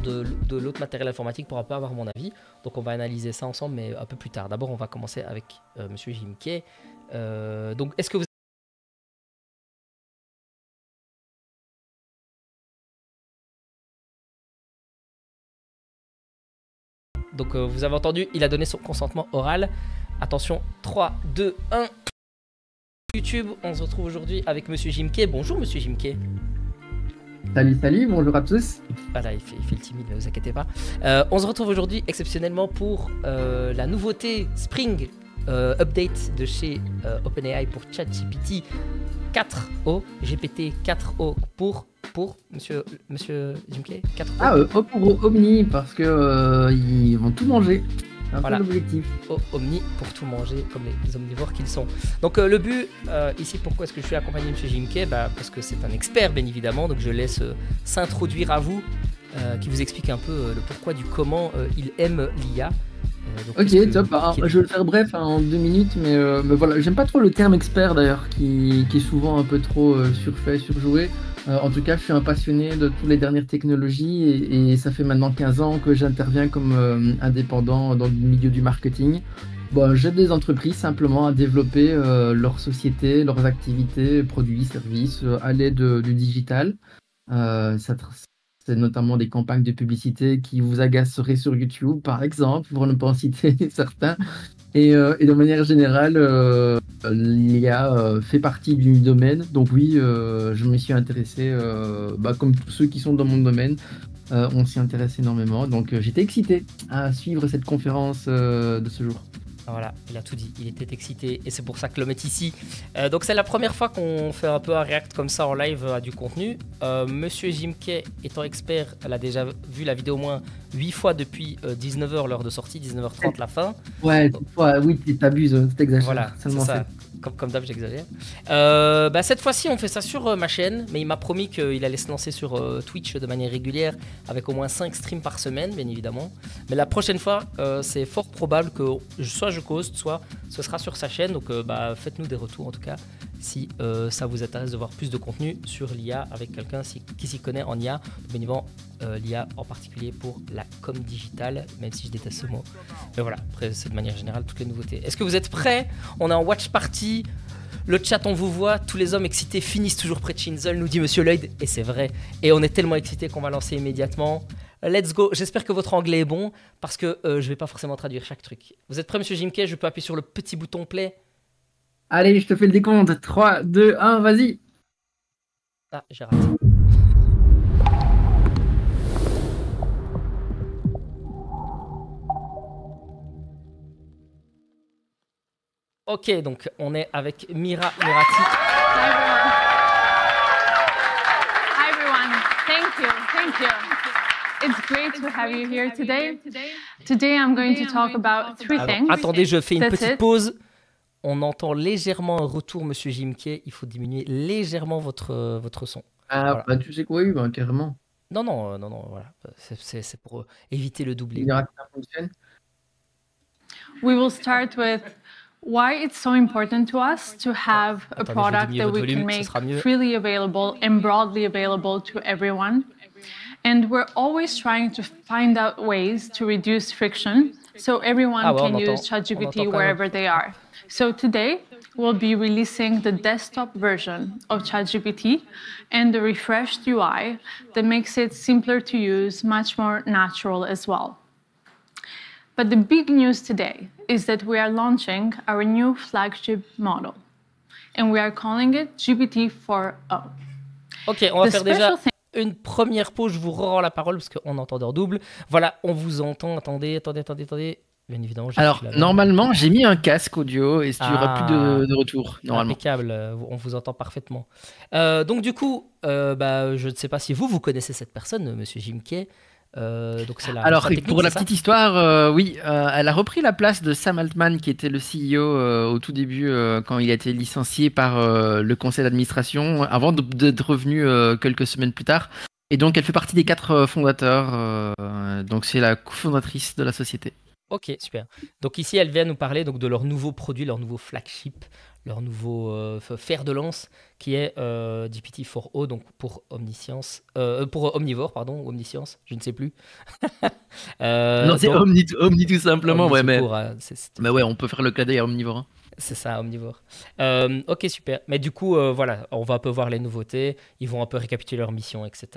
de, l'autre matériel informatique pourra pas avoir mon avis. Donc on va analyser ça ensemble, mais un peu plus tard. D'abord, on va commencer avec euh, Monsieur Jim euh, donc, est-ce que vous Donc euh, vous avez entendu, il a donné son consentement oral. Attention, 3, 2, 1. YouTube, on se retrouve aujourd'hui avec Monsieur Jim Jimke. Bonjour Monsieur Jim Jimke. Salut, salut, bonjour à tous. Voilà, il fait, le timide, ne vous inquiétez pas. Euh, on se retrouve aujourd'hui exceptionnellement pour euh, la nouveauté Spring euh, Update de chez OpenAI pour ChatGPT 4O, GPT 4O pour, pour monsieur, monsieur 4O. Ah, pour Omni, parce que ils vont tout manger. Un voilà. Omni pour tout manger comme les omnivores qu'ils sont. Donc euh, le but euh, ici, pourquoi est-ce que je suis accompagné de chez Jimke bah, Parce que c'est un expert bien évidemment, donc je laisse euh, s'introduire à vous, qui vous explique un peu le pourquoi du comment il aime l'IA. ok, top. je vais le faire bref hein, en deux minutes, mais, voilà, j'aime pas trop le terme expert d'ailleurs, qui, est souvent un peu trop surfait, surjoué. Euh, en tout cas, je suis un passionné de toutes les dernières technologies et, ça fait maintenant 15 ans que j'interviens comme euh, indépendant dans le milieu du marketing. Bon, J'aide des entreprises simplement à développer euh, leur société, leurs activités, produits, services à l'aide du digital. c'est notamment des campagnes de publicité qui vous agaceraient sur YouTube, par exemple, pour ne pas en citer certains. Euh, et, de manière générale, euh, l'IA euh, fait partie du domaine. Donc oui, je me suis intéressé, bah, comme tous ceux qui sont dans mon domaine, on s'y intéresse énormément. Donc j'étais excité à suivre cette conférence de ce jour. Ah, voilà, il a tout dit, il était excité et c'est pour ça que le est ici. Euh, donc c'est la première fois qu'on fait un peu un react comme ça en live euh, à du contenu. Euh, Monsieur Jimkey étant expert, elle a déjà vu la vidéo au moins 8 fois depuis 19h euh, l'heure de sortie, 19h30 la fin. Ouais, oui, tu oui, t'abuses, hein, t'exagères. Voilà, c'est ça comme, d'hab, j'exagère. Euh, bah, cette fois-ci, on fait ça sur euh, ma chaîne, mais il m'a promis qu'il allait se lancer sur euh, Twitch de manière régulière, avec au moins 5 streams par semaine, bien évidemment. Mais la prochaine fois, c'est fort probable que soit je cause, soit ce sera sur sa chaîne. Donc bah, faites-nous des retours en tout cas si euh, ça vous intéresse de voir plus de contenu sur l'IA avec quelqu'un qui s'y connaît en IA, bien euh, l'IA en particulier pour la com digitale, même si je déteste ce mot. Mais voilà, après, c'est de manière générale toutes les nouveautés. Est-ce que vous êtes prêts On est en watch party. Le chat, on vous voit, tous les hommes excités finissent toujours près de Shinzel, nous dit Monsieur Lloyd, et c'est vrai. Et on est tellement excités qu'on va lancer immédiatement. Let's go. J'espère que votre anglais est bon, parce que euh, je ne vais pas forcément traduire chaque truc. Vous êtes prêts, Monsieur Jimke Je peux appuyer sur le petit bouton play Allez, je te fais le décompte. 3, 2, 1, vas-y. Ah, j'ai raté. Ok, donc on est avec Mira Murati. Hi everyone. Hi everyone. Thank you. Thank you. It's great to have you here today. Today I'm going to talk about three things. attendez, je fais une petite pause on entend légèrement un retour, monsieur Jimke, il faut diminuer légèrement votre, euh, votre son. Ah, bah, tu sais quoi, oui, bah, carrément. Non, non, euh, non, non, voilà. Euh, c'est pour éviter le doublé. We will start with why it's so important to us to ah, have a product that we can make freely available and broadly available to everyone. And we're always trying to find out ways to reduce friction so everyone ah can use ChatGPT wherever they are. So today, we'll be releasing the desktop version of ChatGPT and the refreshed UI that makes it simpler to use, much more natural as well. But the big news today is that we are launching our new flagship model, and we are calling it GPT-4o. OK, on va the faire déjà une première pause. Je vous rends la parole parce qu'on entend en double. Voilà, on vous entend. Attendez, attendez, attendez, attendez. Bien évidemment. Alors, normalement, j'ai mis un casque audio et il n'y tu plus ah, de, retour. Normalement. Impeccable, euh, on vous entend parfaitement. Euh, donc, du coup, euh, bah, je ne sais pas si vous, vous connaissez cette personne, monsieur Jim Kay. donc la Alors, pour la petite histoire, oui, elle a repris la place de Sam Altman, qui était le CEO au tout début, quand il a été licencié par le conseil d'administration, avant d'être revenu quelques semaines plus tard. Et donc, elle fait partie des quatre fondateurs. donc, c'est la cofondatrice de la société. Ok, super. Donc ici, elle vient nous parler donc, de leur nouveau produit, leur nouveau flagship, leur nouveau euh, fer de lance, qui est euh, GPT-4O, donc pour omniscience, euh, pour euh, omnivore, pardon, omniscience, je ne sais plus. non, c'est omni, omni, tout simplement, ouais, mais, mais ouais, on peut faire le cadet omnivore. Hein. C'est ça, omnivore. ok, super. Mais du coup, voilà, on va un peu voir les nouveautés. Ils vont un peu récapituler leur mission, etc.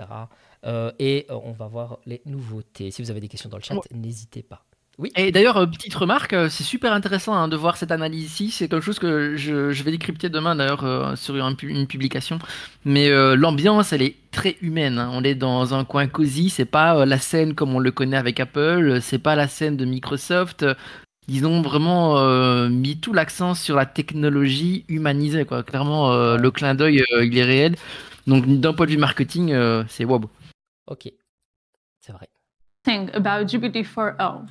et on va voir les nouveautés. Si vous avez des questions dans le chat, n'hésitez pas. Oui. Et d'ailleurs, euh, petite remarque, euh, c'est super intéressant hein, de voir cette analyse ici. C'est quelque chose que je, vais décrypter demain d'ailleurs euh, sur une, publication. Mais l'ambiance, elle est très humaine. Hein. On est dans un coin cosy. C'est pas la scène comme on le connaît avec Apple. C'est pas la scène de Microsoft. Ils ont vraiment mis tout l'accent sur la technologie humanisée. Quoi. Clairement, le clin d'œil, il est réel. Donc, d'un point de vue marketing, c'est wow. Ok, c'est vrai. Think about gpt 4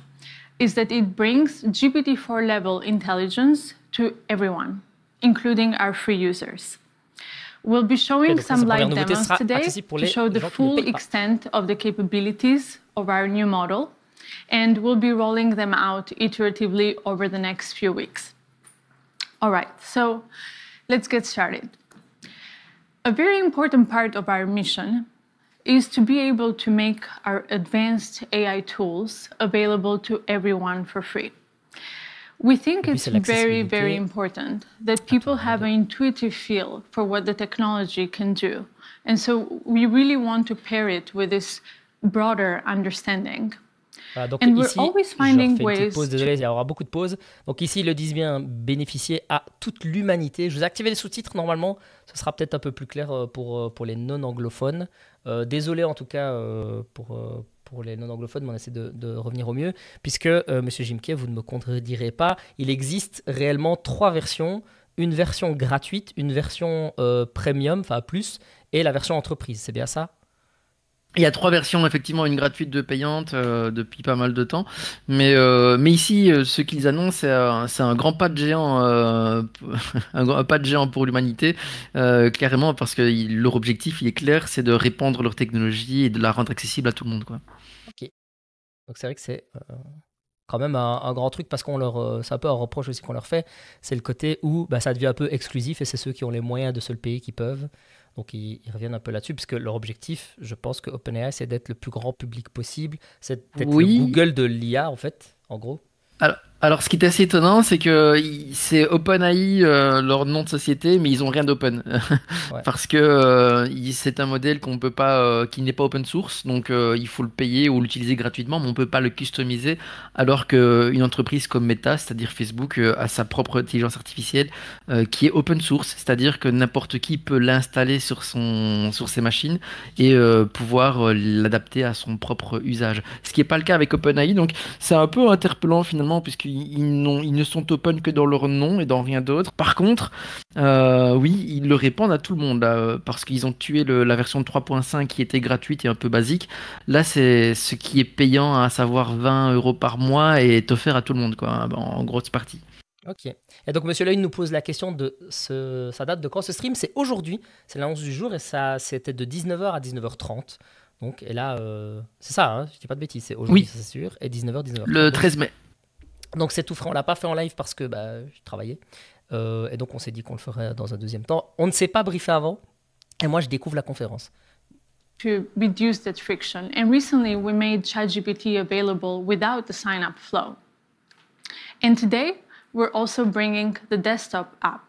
is that it brings GPT-4 level intelligence to everyone, including our free users. We'll be showing some live demos today to show the full extent of the capabilities of our new model, and we'll be rolling them out iteratively over the next few weeks. All right, so let's get started. A very important part of our mission is to be able to make our advanced AI tools available to everyone for free. We think it's very, very important that people have an intuitive feel for what the technology can do. And so we really want to pair it with this broader understanding. Voilà, donc And ici, je fais une pause, désolé, il y aura beaucoup de pauses. Donc ici, ils le disent bien, bénéficier à toute l'humanité. Je vous ai activé les sous-titres, normalement, ce sera peut-être un peu plus clair euh, pour, euh, pour les non-anglophones. Euh, désolé en tout cas euh, pour euh, pour les non-anglophones, mais on essaie de, revenir au mieux, puisque Monsieur Jimke, vous ne me contredirez pas, il existe réellement trois versions une version gratuite, une version premium, enfin plus, et la version entreprise. C'est bien ça il y a trois versions, effectivement, une gratuite, deux payantes euh, depuis pas mal de temps. Mais, euh, ici, euh, ce qu'ils annoncent, c'est un, grand pas de géant, un grand pas de géant pour l'humanité, clairement parce que leur objectif, il est clair, c'est de répandre leur technologie et de la rendre accessible à tout le monde. Quoi. Ok. Donc c'est vrai que c'est quand même un, grand truc parce qu'on leur, c'est un peu un reproche aussi qu'on leur fait, c'est le côté où bah, ça devient un peu exclusif et c'est ceux qui ont les moyens de se le payer qui peuvent. Donc ils, reviennent un peu là-dessus, puisque leur objectif, je pense que OpenAI, c'est d'être le plus grand public possible, c'est d'être le Google de l'IA, en fait, en gros. Alors, alors, ce qui est assez étonnant, c'est que c'est OpenAI euh, leur nom de société, mais ils ont rien d'open parce que euh, c'est un modèle qu'on peut pas, euh, qui n'est pas open source, donc il faut le payer ou l'utiliser gratuitement, mais on peut pas le customiser. Alors qu'une entreprise comme Meta, c'est-à-dire Facebook, a sa propre intelligence artificielle qui est open source, c'est-à-dire que n'importe qui peut l'installer sur son, sur ses machines et pouvoir l'adapter à son propre usage. Ce qui n'est pas le cas avec OpenAI, donc c'est un peu interpellant finalement puisque ils, ne sont open que dans leur nom et dans rien d'autre. Par contre, euh, oui, ils le répandent à tout le monde, euh, parce qu'ils ont tué la version 3.5 qui était gratuite et un peu basique. Là, c'est ce qui est payant, à savoir 20 euros par mois, et est offert à tout le monde, quoi, hein, en, grosse partie. Ok. Et donc, Monsieur il nous pose la question de sa date de quand ce stream. C'est aujourd'hui, c'est l'annonce du jour, et ça, c'était de 19h à 19h30. Donc, et là, euh, c'est ça, hein, je dis pas de bêtises, c'est aujourd'hui, oui. c'est sûr, et 19h, 19h. Le 13 mai. Donc c'est tout frais. On l'a pas fait en live parce que bah, je travaillais. Euh, et donc on s'est dit qu'on le ferait dans un deuxième temps. On ne s'est pas briefé avant. Et moi, je découvre la conférence. To reduce that friction, and recently we made ChatGPT available without the sign-up flow. And today, we're also bringing the desktop app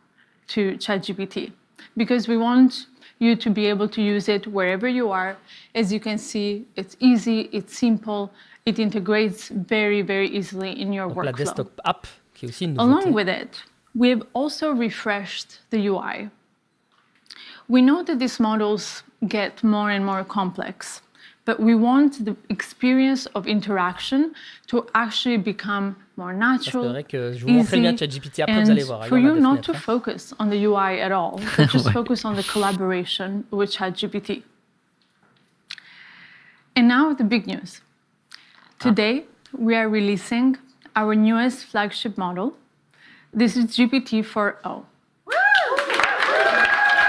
to ChatGPT because we want you to be able to use it wherever you are. As you can see, it's easy, it's simple, it integrates very, very easily in your Donc, workflow. La app, qui est aussi une Along with it, we have also refreshed the UI. We know that these models get more and more complex, but we want the experience of interaction to actually become more natural, easy, and for you not to focus on the UI at all, but just ouais. focus on the collaboration with ChatGPT. And now the big news. Today, we are releasing our newest flagship model. This is GPT-4o.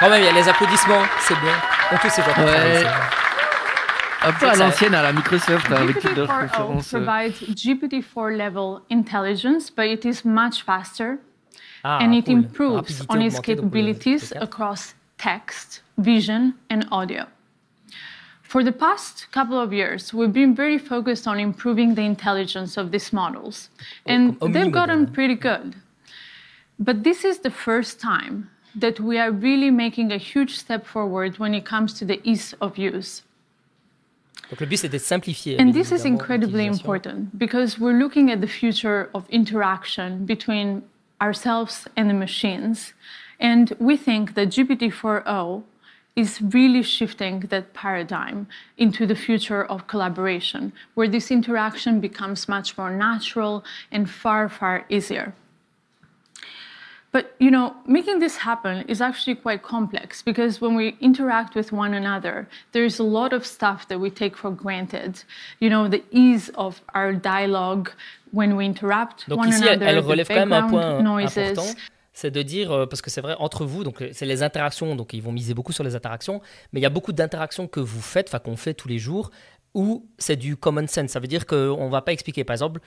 Quand même, il y a les applaudissements, c'est bien. On peut se voir. Ouais. Un peu à l'ancienne, à la Microsoft, avec toutes gpt conférences. Euh. provides GPT-4 level intelligence, but it is much faster ah, and it cool. improves on its capabilities euh, across text, vision and audio. For the past couple of years, we've been very focused on improving the intelligence of these models, oh, and oh, they've gotten pretty good. But this is the first time that we are really making a huge step forward when it comes to the ease of use. And this is incredibly important because we're looking at the future of interaction between ourselves and the machines. And we think that GPT-4o is really shifting that paradigm into the future of collaboration, where this interaction becomes much more natural and far, far easier. But you know, making this happen is actually quite complex because when we interact with one another, there is a lot of stuff that we take for granted. You know, the ease of our dialogue when we interrupt Donc one ici, another, elle relève quand même un point noises. important. c'est de dire, euh, parce que c'est vrai, entre vous, donc euh, c'est les interactions, donc ils vont miser beaucoup sur les interactions, mais il y a beaucoup d'interactions que vous faites, enfin qu'on fait tous les jours, où c'est du common sense. Ça veut dire qu'on ne va pas expliquer, par exemple,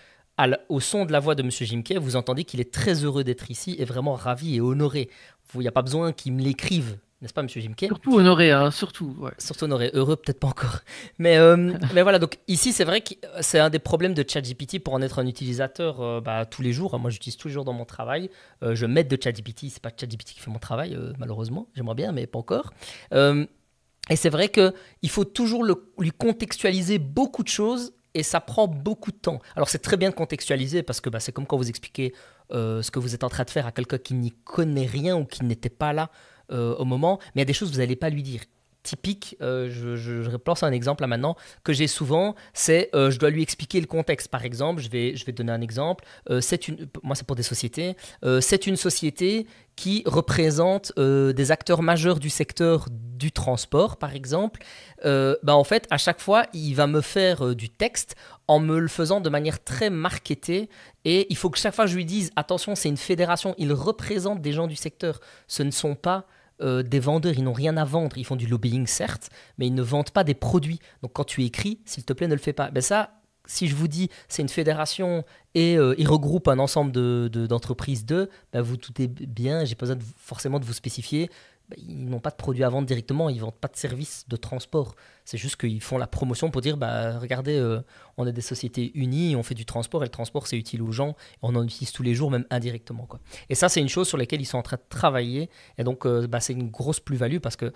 au son de la voix de M. Jimquet, vous entendez qu'il est très heureux d'être ici et vraiment ravi et honoré. Il n'y a pas besoin qu'il me l'écrive n'est-ce pas, monsieur Jimke Surtout honoré, hein, surtout. Surtout honoré, heureux peut-être pas encore. Mais, euh, mais voilà, donc ici, c'est vrai que euh, c'est un des problèmes de ChatGPT pour en être un utilisateur euh, bah, tous les jours. Moi, j'utilise toujours dans mon travail. je m'aide de ChatGPT, c'est pas ChatGPT qui fait mon travail, malheureusement. J'aimerais bien, mais pas encore. et c'est vrai qu'il faut toujours le, lui contextualiser beaucoup de choses et ça prend beaucoup de temps. Alors c'est très bien de contextualiser parce que bah, c'est comme quand vous expliquez ce que vous êtes en train de faire à quelqu'un qui n'y connaît rien ou qui n'était pas là euh, au moment, mais il y a des choses que vous n'allez pas lui dire typique, euh, je, je, un exemple là maintenant, que j'ai souvent, c'est euh, je dois lui expliquer le contexte. Par exemple, je vais, je vais donner un exemple. Euh, c'est une, moi, c'est pour des sociétés. c'est une société qui représente des acteurs majeurs du secteur du transport, par exemple. bah, en fait, à chaque fois, il va me faire du texte en me le faisant de manière très marketée. Et il faut que chaque fois, je lui dise attention, c'est une fédération. Il représente des gens du secteur. Ce ne sont pas euh, des vendeurs, ils n'ont rien à vendre, ils font du lobbying certes, mais ils ne vendent pas des produits. Donc quand tu écris, s'il te plaît, ne le fais pas. Ben ça, si je vous dis c'est une fédération et euh, ils il regroupe un ensemble d'entreprises de, ben vous tout est bien, j'ai pas besoin forcément de vous spécifier ils n'ont pas de produits à vendre directement, ils vendent pas de services de transport. C'est juste qu'ils font la promotion pour dire, bah, regardez, euh, on est des sociétés unies, on fait du transport, et le transport, c'est utile aux gens, on en utilise tous les jours, même indirectement. Quoi. Et ça, c'est une chose sur laquelle ils sont en train de travailler, et donc euh, bah, c'est une grosse plus-value parce que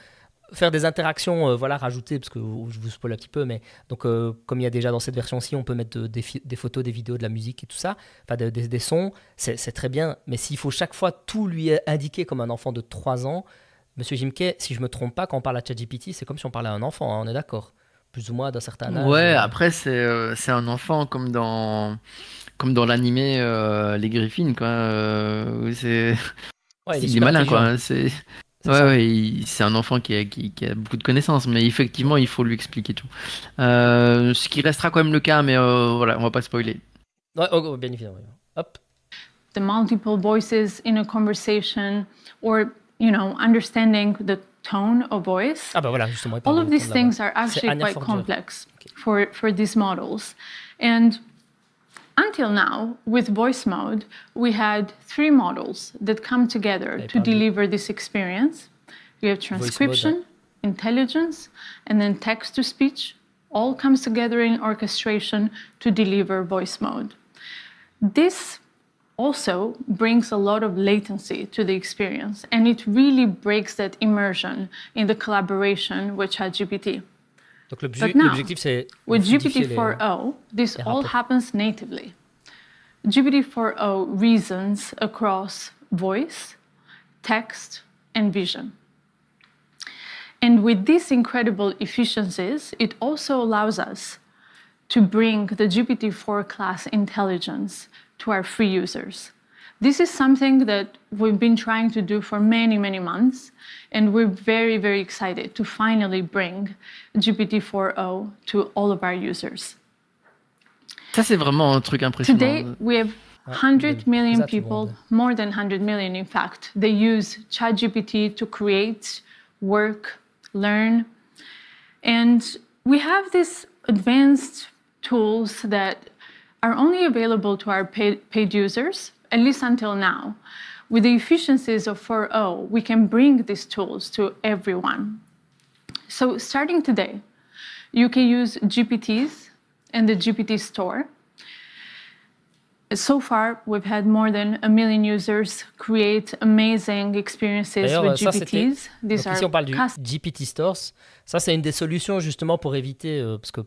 faire des interactions, euh, voilà, rajouter, parce que je vous spoil un petit peu, mais donc comme il y a déjà dans cette version-ci, on peut mettre des, photos, des vidéos, de la musique et tout ça, enfin des sons, c'est très bien, mais s'il faut chaque fois tout lui indiquer comme un enfant de 3 ans, Monsieur Jimke, si je me trompe pas, quand on parle à ChatGPT, c'est comme si on parlait à un enfant, hein, on est d'accord Plus ou moins d'un certain âge. Ouais, après, c'est euh, un enfant comme dans, comme dans l'animé euh, Les Griffins, quoi. Euh, c'est. il, est, malin, quoi. Hein, c'est. un enfant qui a, qui, beaucoup de connaissances, mais effectivement, il faut lui expliquer tout. ce qui restera quand même le cas, mais voilà, on va pas spoiler. Oh, oh, bien Hop. The multiple voices in a conversation, you know, understanding the tone of voice. Ah voilà, All of these things are actually quite complex okay. for, for these models. And until now, with voice mode, we had three models that come together to deliver this experience. We have transcription, intelligence, and then text to speech, all comes together in orchestration to deliver voice mode. This also brings a lot of latency to the experience, and it really breaks that immersion in the collaboration with ChatGPT. Donc but now, with GPT-4o, this all happens natively. GPT-4o reasons across voice, text, and vision. And with these incredible efficiencies, it also allows us to bring the GPT-4 class intelligence to our free users. This is something that we've been trying to do for many, many months, and we're very, very excited to finally bring GPT-4o to all of our users. Ça, c'est vraiment un truc impressionnant. Today, we have 100 ah, million people, more than 100 million, in fact, they use ChatGPT to create, work, learn. And we have these advanced tools that are only available to our paid, paid users, at least until now. With the efficiencies of 4.0, we can bring these tools to everyone. So starting today, you can use GPTs and the GPT store. So far, we've had more than a million users create amazing experiences with GPTs. Ça, These Donc, are ici, on parle du GPT Stores. Ça, c'est une des solutions justement pour éviter, euh, parce que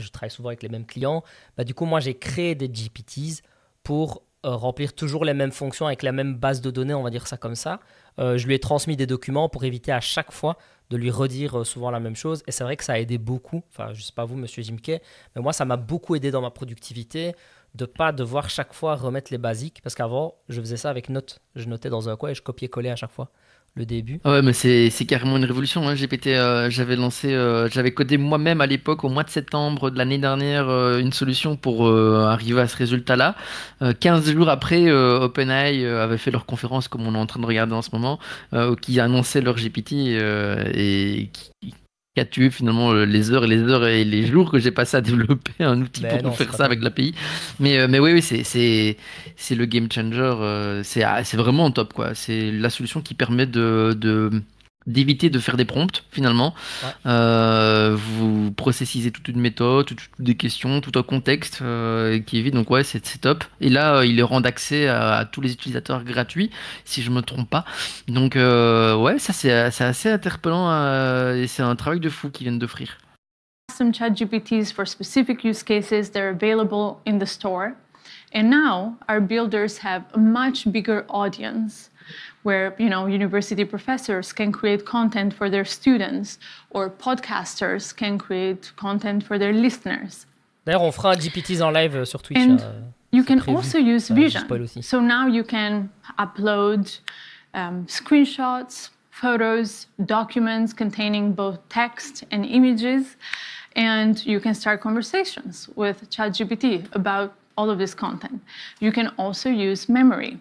je travaille souvent avec les mêmes clients. Bah, du coup, moi, j'ai créé des GPTs pour euh, remplir toujours les mêmes fonctions avec la même base de données, on va dire ça comme ça. Euh, je lui ai transmis des documents pour éviter à chaque fois de lui redire euh, souvent la même chose. Et c'est vrai que ça a aidé beaucoup. Enfin, je sais pas vous, monsieur Zimke mais moi, ça m'a beaucoup aidé dans ma productivité de pas devoir chaque fois remettre les basiques. Parce qu'avant, je faisais ça avec notes. Je notais dans un coin et je copiais-collais à chaque fois le début. Ah ouais, mais c'est carrément une révolution. Hein, GPT, euh, j'avais lancé, euh, j'avais codé moi-même à l'époque, au mois de septembre de l'année dernière, euh, une solution pour arriver à ce résultat-là. 15 jours après, OpenAI avait fait leur conférence, comme on est en train de regarder en ce moment, qui annonçait leur GPT et qui qui a tué finalement euh, les heures et les heures et les jours que j'ai passé à développer un outil ben pour faire ça avec l'API. Mais, euh, mais oui, oui c'est, c'est, le game changer. Euh, c'est, ah, c'est vraiment top, quoi. C'est la solution qui permet de d'éviter de faire des prompts finalement. Euh, vous processisez toute une méthode, toutes des questions, tout un contexte euh, qui évite. Donc ouais, c'est top. Et là, ils euh, il accès à, tous les utilisateurs gratuits, si je me trompe pas. Donc ouais, ça c'est assez interpellant et c'est un travail de fou qu'ils viennent d'offrir. Some for specific use cases, they're available in the store. And now our builders have a much bigger audience. where you know university professors can create content for their students or podcasters can create content for their listeners. D'ailleurs, on fera GPTs en live euh, sur Twitch. And euh, you can prévu. also use Vision. Euh, so now you can upload um, screenshots, photos, documents containing both text and images, and you can start conversations with ChatGPT about all of this content. You can also use memory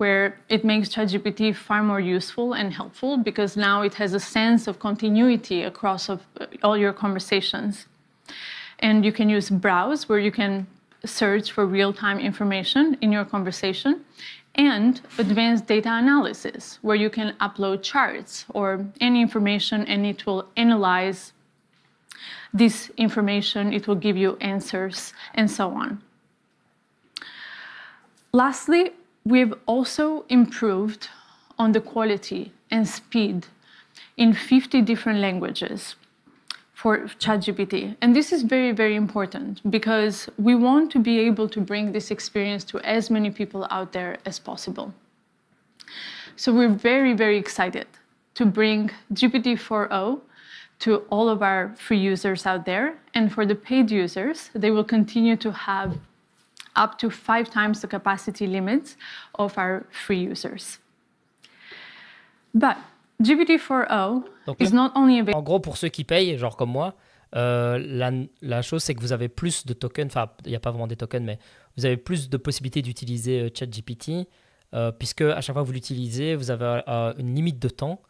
where it makes ChatGPT far more useful and helpful because now it has a sense of continuity across of uh, all your conversations. And you can use browse, where you can search for real-time information in your conversation, and advanced data analysis, where you can upload charts or any information and it will analyze this information, it will give you answers, and so on. Lastly, We've also improved on the quality and speed in 50 different languages for ChatGPT. And this is very, very important because we want to be able to bring this experience to as many people out there as possible. So we're very, very excited to bring GPT-40 to all of our free users out there. And for the paid users, they will continue to have up to five times the capacity limit of our free users. But GPT-4o is not only En gros, pour ceux qui payent, genre comme moi, euh, la, chose, c'est que vous avez plus de tokens, enfin, il n'y a pas vraiment des tokens, mais vous avez plus de possibilités d'utiliser euh, ChatGPT, euh, puisque à chaque fois que vous l'utilisez, vous avez euh, une limite de temps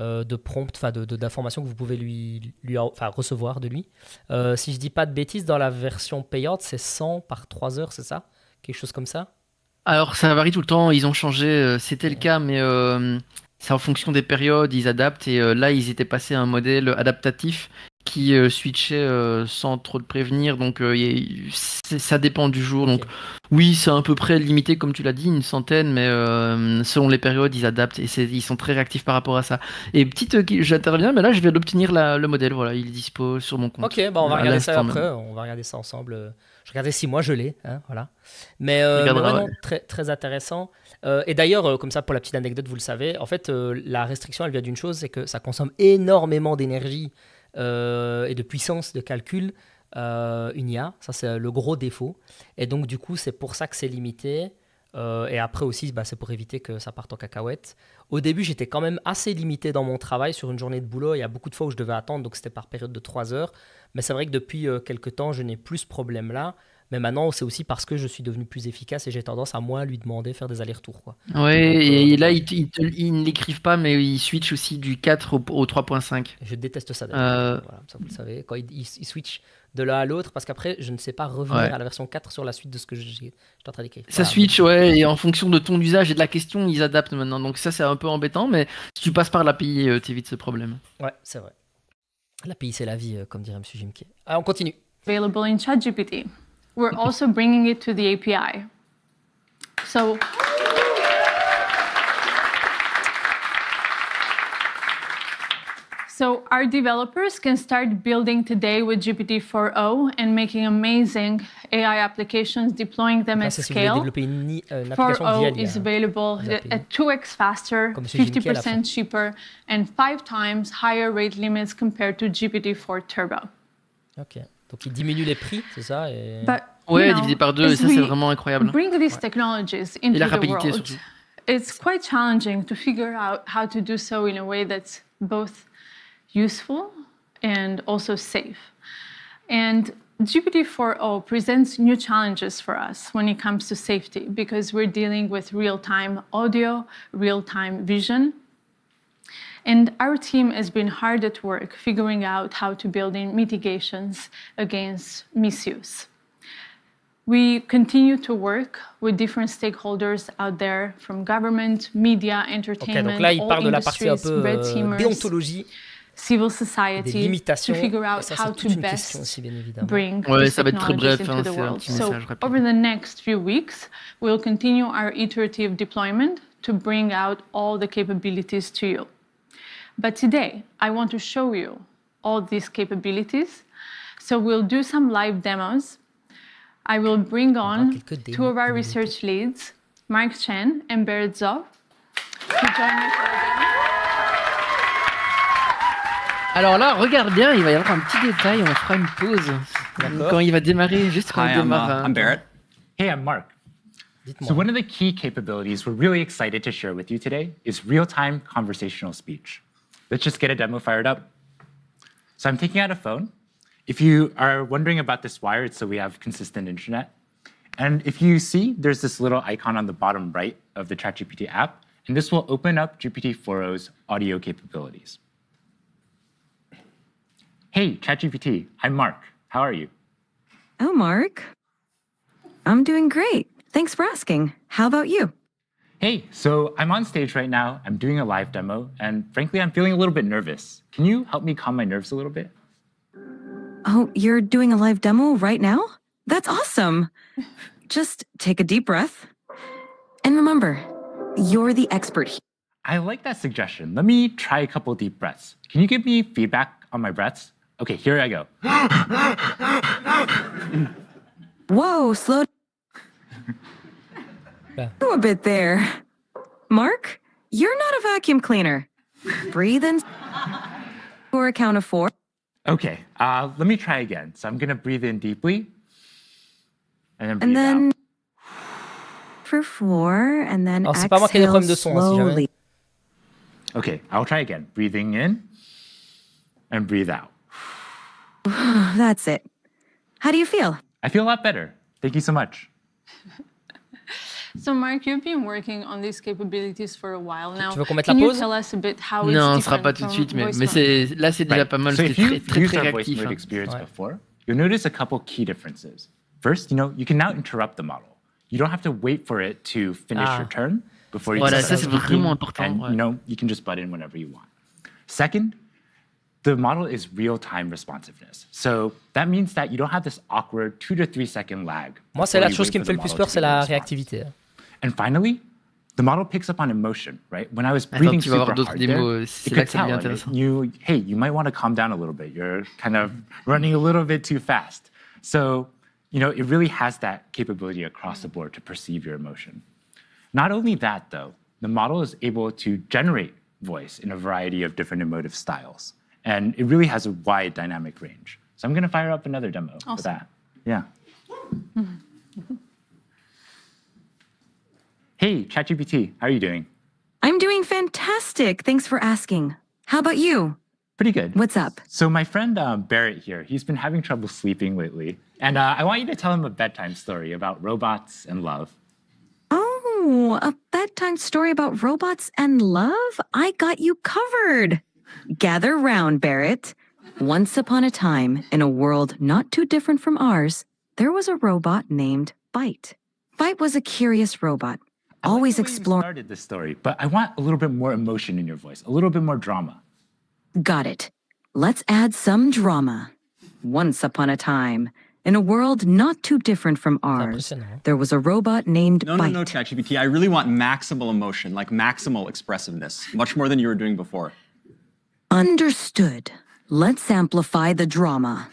euh, de promptes enfin d'informations de, que vous pouvez lui, lui recevoir de lui. Euh, si je dis pas de bêtises, dans la version payante, c'est 100 par 3 heures, c'est ça Quelque chose comme ça Alors ça varie tout le temps, ils ont changé, euh, c'était le cas, mais c'est en fonction des périodes, ils adaptent, et là ils étaient passés à un modèle adaptatif qui euh, euh, sans trop de prévenir. Donc euh, ça dépend du jour. Donc oui, c'est à peu près limité, comme tu l'as dit, une centaine, mais euh, selon les périodes, ils adaptent et ils sont très réactifs par rapport à ça. Et petite, j'interviens, mais là, je viens d'obtenir le modèle. Voilà, il dispose sur mon compte. Ok, bah on va regarder ça après. On va regarder ça ensemble. Je regardais si moi je l'ai, hein, voilà. Mais, vraiment, très, très intéressant. et d'ailleurs, comme ça, pour la petite anecdote, vous le savez, en fait, la restriction, elle vient d'une chose, c'est que ça consomme énormément d'énergie euh, et de puissance de calcul euh, une IA. Ça, c'est le gros défaut. Et donc, du coup, c'est pour ça que c'est limité. Euh, et après aussi, bah, c'est pour éviter que ça parte en cacahuète. Au début, j'étais quand même assez limité dans mon travail. Sur une journée de boulot, il y a beaucoup de fois où je devais attendre, donc c'était par période de 3 heures. Mais c'est vrai que depuis quelques temps, je n'ai plus ce problème-là. Mais maintenant, c'est aussi parce que je suis devenu plus efficace et j'ai tendance à moins lui demander faire des allers-retours. Quoi. et euh, là, ils, il ne l'écrivent pas, mais ils switchent aussi du 4 au, 3.5. Je déteste ça. Euh, ça, vous le savez. Quand ils il, switchent de l'un à l'autre, parce qu'après, je ne sais pas revenir à la version 4 sur la suite de ce que j'ai en train d'écrire. Ça switch, ouais, et en fonction de ton usage et de la question, ils adaptent maintenant. Donc ça, c'est un peu embêtant, mais si tu passes par l'API, euh, tu évites ce problème. Ouais, c'est vrai. L'API, c'est la vie, comme dirait M. Jimke. Ah, on continue. Available in ChatGPT. we're also bringing it to the API. So So our developers can start building today with GPT-4o and making amazing AI applications, deploying them at scale. Si 4o euh, is available at 2x faster, 50% cheaper, and five times higher rate limits compared to GPT-4 Turbo. Okay. Donc ils diminuent les prix, c'est ça et... But, Ouais, know, divisé par deux, et ça c'est vraiment incroyable. Bring these ouais. technologies into et la rapidité the world, surtout. It's quite challenging to figure out how to do so in a way that's both useful and also safe. And GPT-4o presents new challenges for us when it comes to safety because we're dealing with real-time audio, real-time vision, and our team has been hard at work figuring out how to build in mitigations against misuse. We continue to work with different stakeholders out there from government, media, entertainment, okay, là, all parle de la un peu euh, Civil society, To figure out ça, how to best aussi, bring ouais, ça va être très bref, so, Over the next few weeks, we'll continue our iterative deployment to bring out all the capabilities to you. But today, I want to show you all these capabilities. So we'll do some live demos. I will bring oh, on two of our research leads, Mark Chen and Barrett Zov, to join Alors là, regarde bien, il va y avoir un petit détail, on fera une pause quand il va démarrer, juste quand Hi, il démarre. I'm, uh, I'm Barrett. Hey, I'm Mark. So one of the key capabilities we're really excited to share with you today is real-time conversational speech let's just get a demo fired up. So I'm taking out a phone. If you are wondering about this wire, it's so we have consistent internet. And if you see, there's this little icon on the bottom right of the ChatGPT app, and this will open up GPT-40's audio capabilities. Hey, ChatGPT, I'm Mark. How are you? Oh, Mark. I'm doing great. Thanks for asking. How about you? Hey, so I'm on stage right now, I'm doing a live demo, and frankly, I'm feeling a little bit nervous. Can you help me calm my nerves a little bit? Oh, you're doing a live demo right now? That's awesome. Just take a deep breath. And remember, you're the expert. Here. I like that suggestion. Let me try a couple deep breaths. Can you give me feedback on my breaths? Okay, here I go. Whoa, slow Yeah. Go a bit there. Mark, you're not a vacuum cleaner. Breathe in for a count of four. Okay, uh, let me try again. So I'm going to breathe in deeply and then breathe and then out. For four, and then Alors, exhale pas moi qui son, slowly. Si okay, I'll try again. Breathing in and breathe out. That's it. How do you feel? I feel a lot better. Thank you so much. So Mark, you've been working on these capabilities for a while now. Tu veux qu'on mette la pause tell us a bit how Non, ce sera pas tout de suite, mais, mais c'est, là c'est déjà pas mal, so c'est très, très, très réactif. Hein. Experience ouais. before, you'll notice a couple key differences. First, you know, you can now interrupt the model. You don't have to wait for it to finish ah. your turn before you Voilà, ça c'est vraiment important. And, ouais. You know, you can just butt in whenever you want. Second, the model is real-time responsiveness. So that means that you don't have this awkward two to three second lag. Moi, c'est la chose qui me fait le plus peur, c'est la réactivité. Hein. And finally, the model picks up on emotion, right? When I was breathing Attends, super hard there, it could tell I you, hey, you might want to calm down a little bit. You're kind of running a little bit too fast. So, you know, it really has that capability across the board to perceive your emotion. Not only that, though, the model is able to generate voice in a variety of different emotive styles. And it really has a wide dynamic range. So I'm going to fire up another demo awesome. for that. Yeah. Mm-hmm. Hey, ChatGPT, how are you doing? I'm doing fantastic. Thanks for asking. How about you? Pretty good. What's up? So, my friend uh, Barrett here, he's been having trouble sleeping lately. And uh, I want you to tell him a bedtime story about robots and love. Oh, a bedtime story about robots and love? I got you covered. Gather round, Barrett. Once upon a time, in a world not too different from ours, there was a robot named Bite. Bite was a curious robot always explore. Started the story, but I want a little bit more emotion in your voice, a little bit more drama. Got it. Let's add some drama. Once upon a time, in a world not too different from ours, there was a robot named no, Bite. No, no, no, ChatGPT. I really want maximal emotion, like maximal expressiveness, much more than you were doing before. Understood. Let's amplify the drama.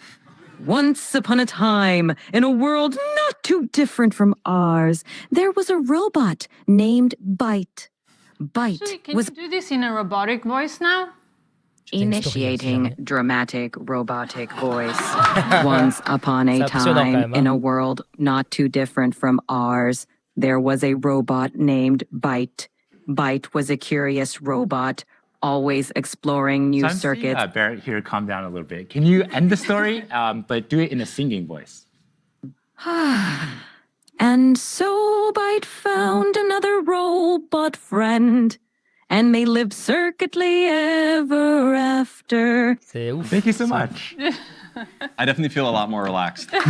Once upon a time, in a world not too different from ours, there was a robot named Bite. Bite Actually, can was. Can you do this in a robotic voice now? Initiating dramatic robotic voice. Once upon a time, in a world not too different from ours, there was a robot named Bite. Bite was a curious robot always exploring new so I'm circuits. Seeing, uh, Barrett here, calm down a little bit. Can you end the story, um, but do it in a singing voice? and so Byte found another robot friend, and they lived circuitly ever after. Thank you so much. I definitely feel a lot more relaxed.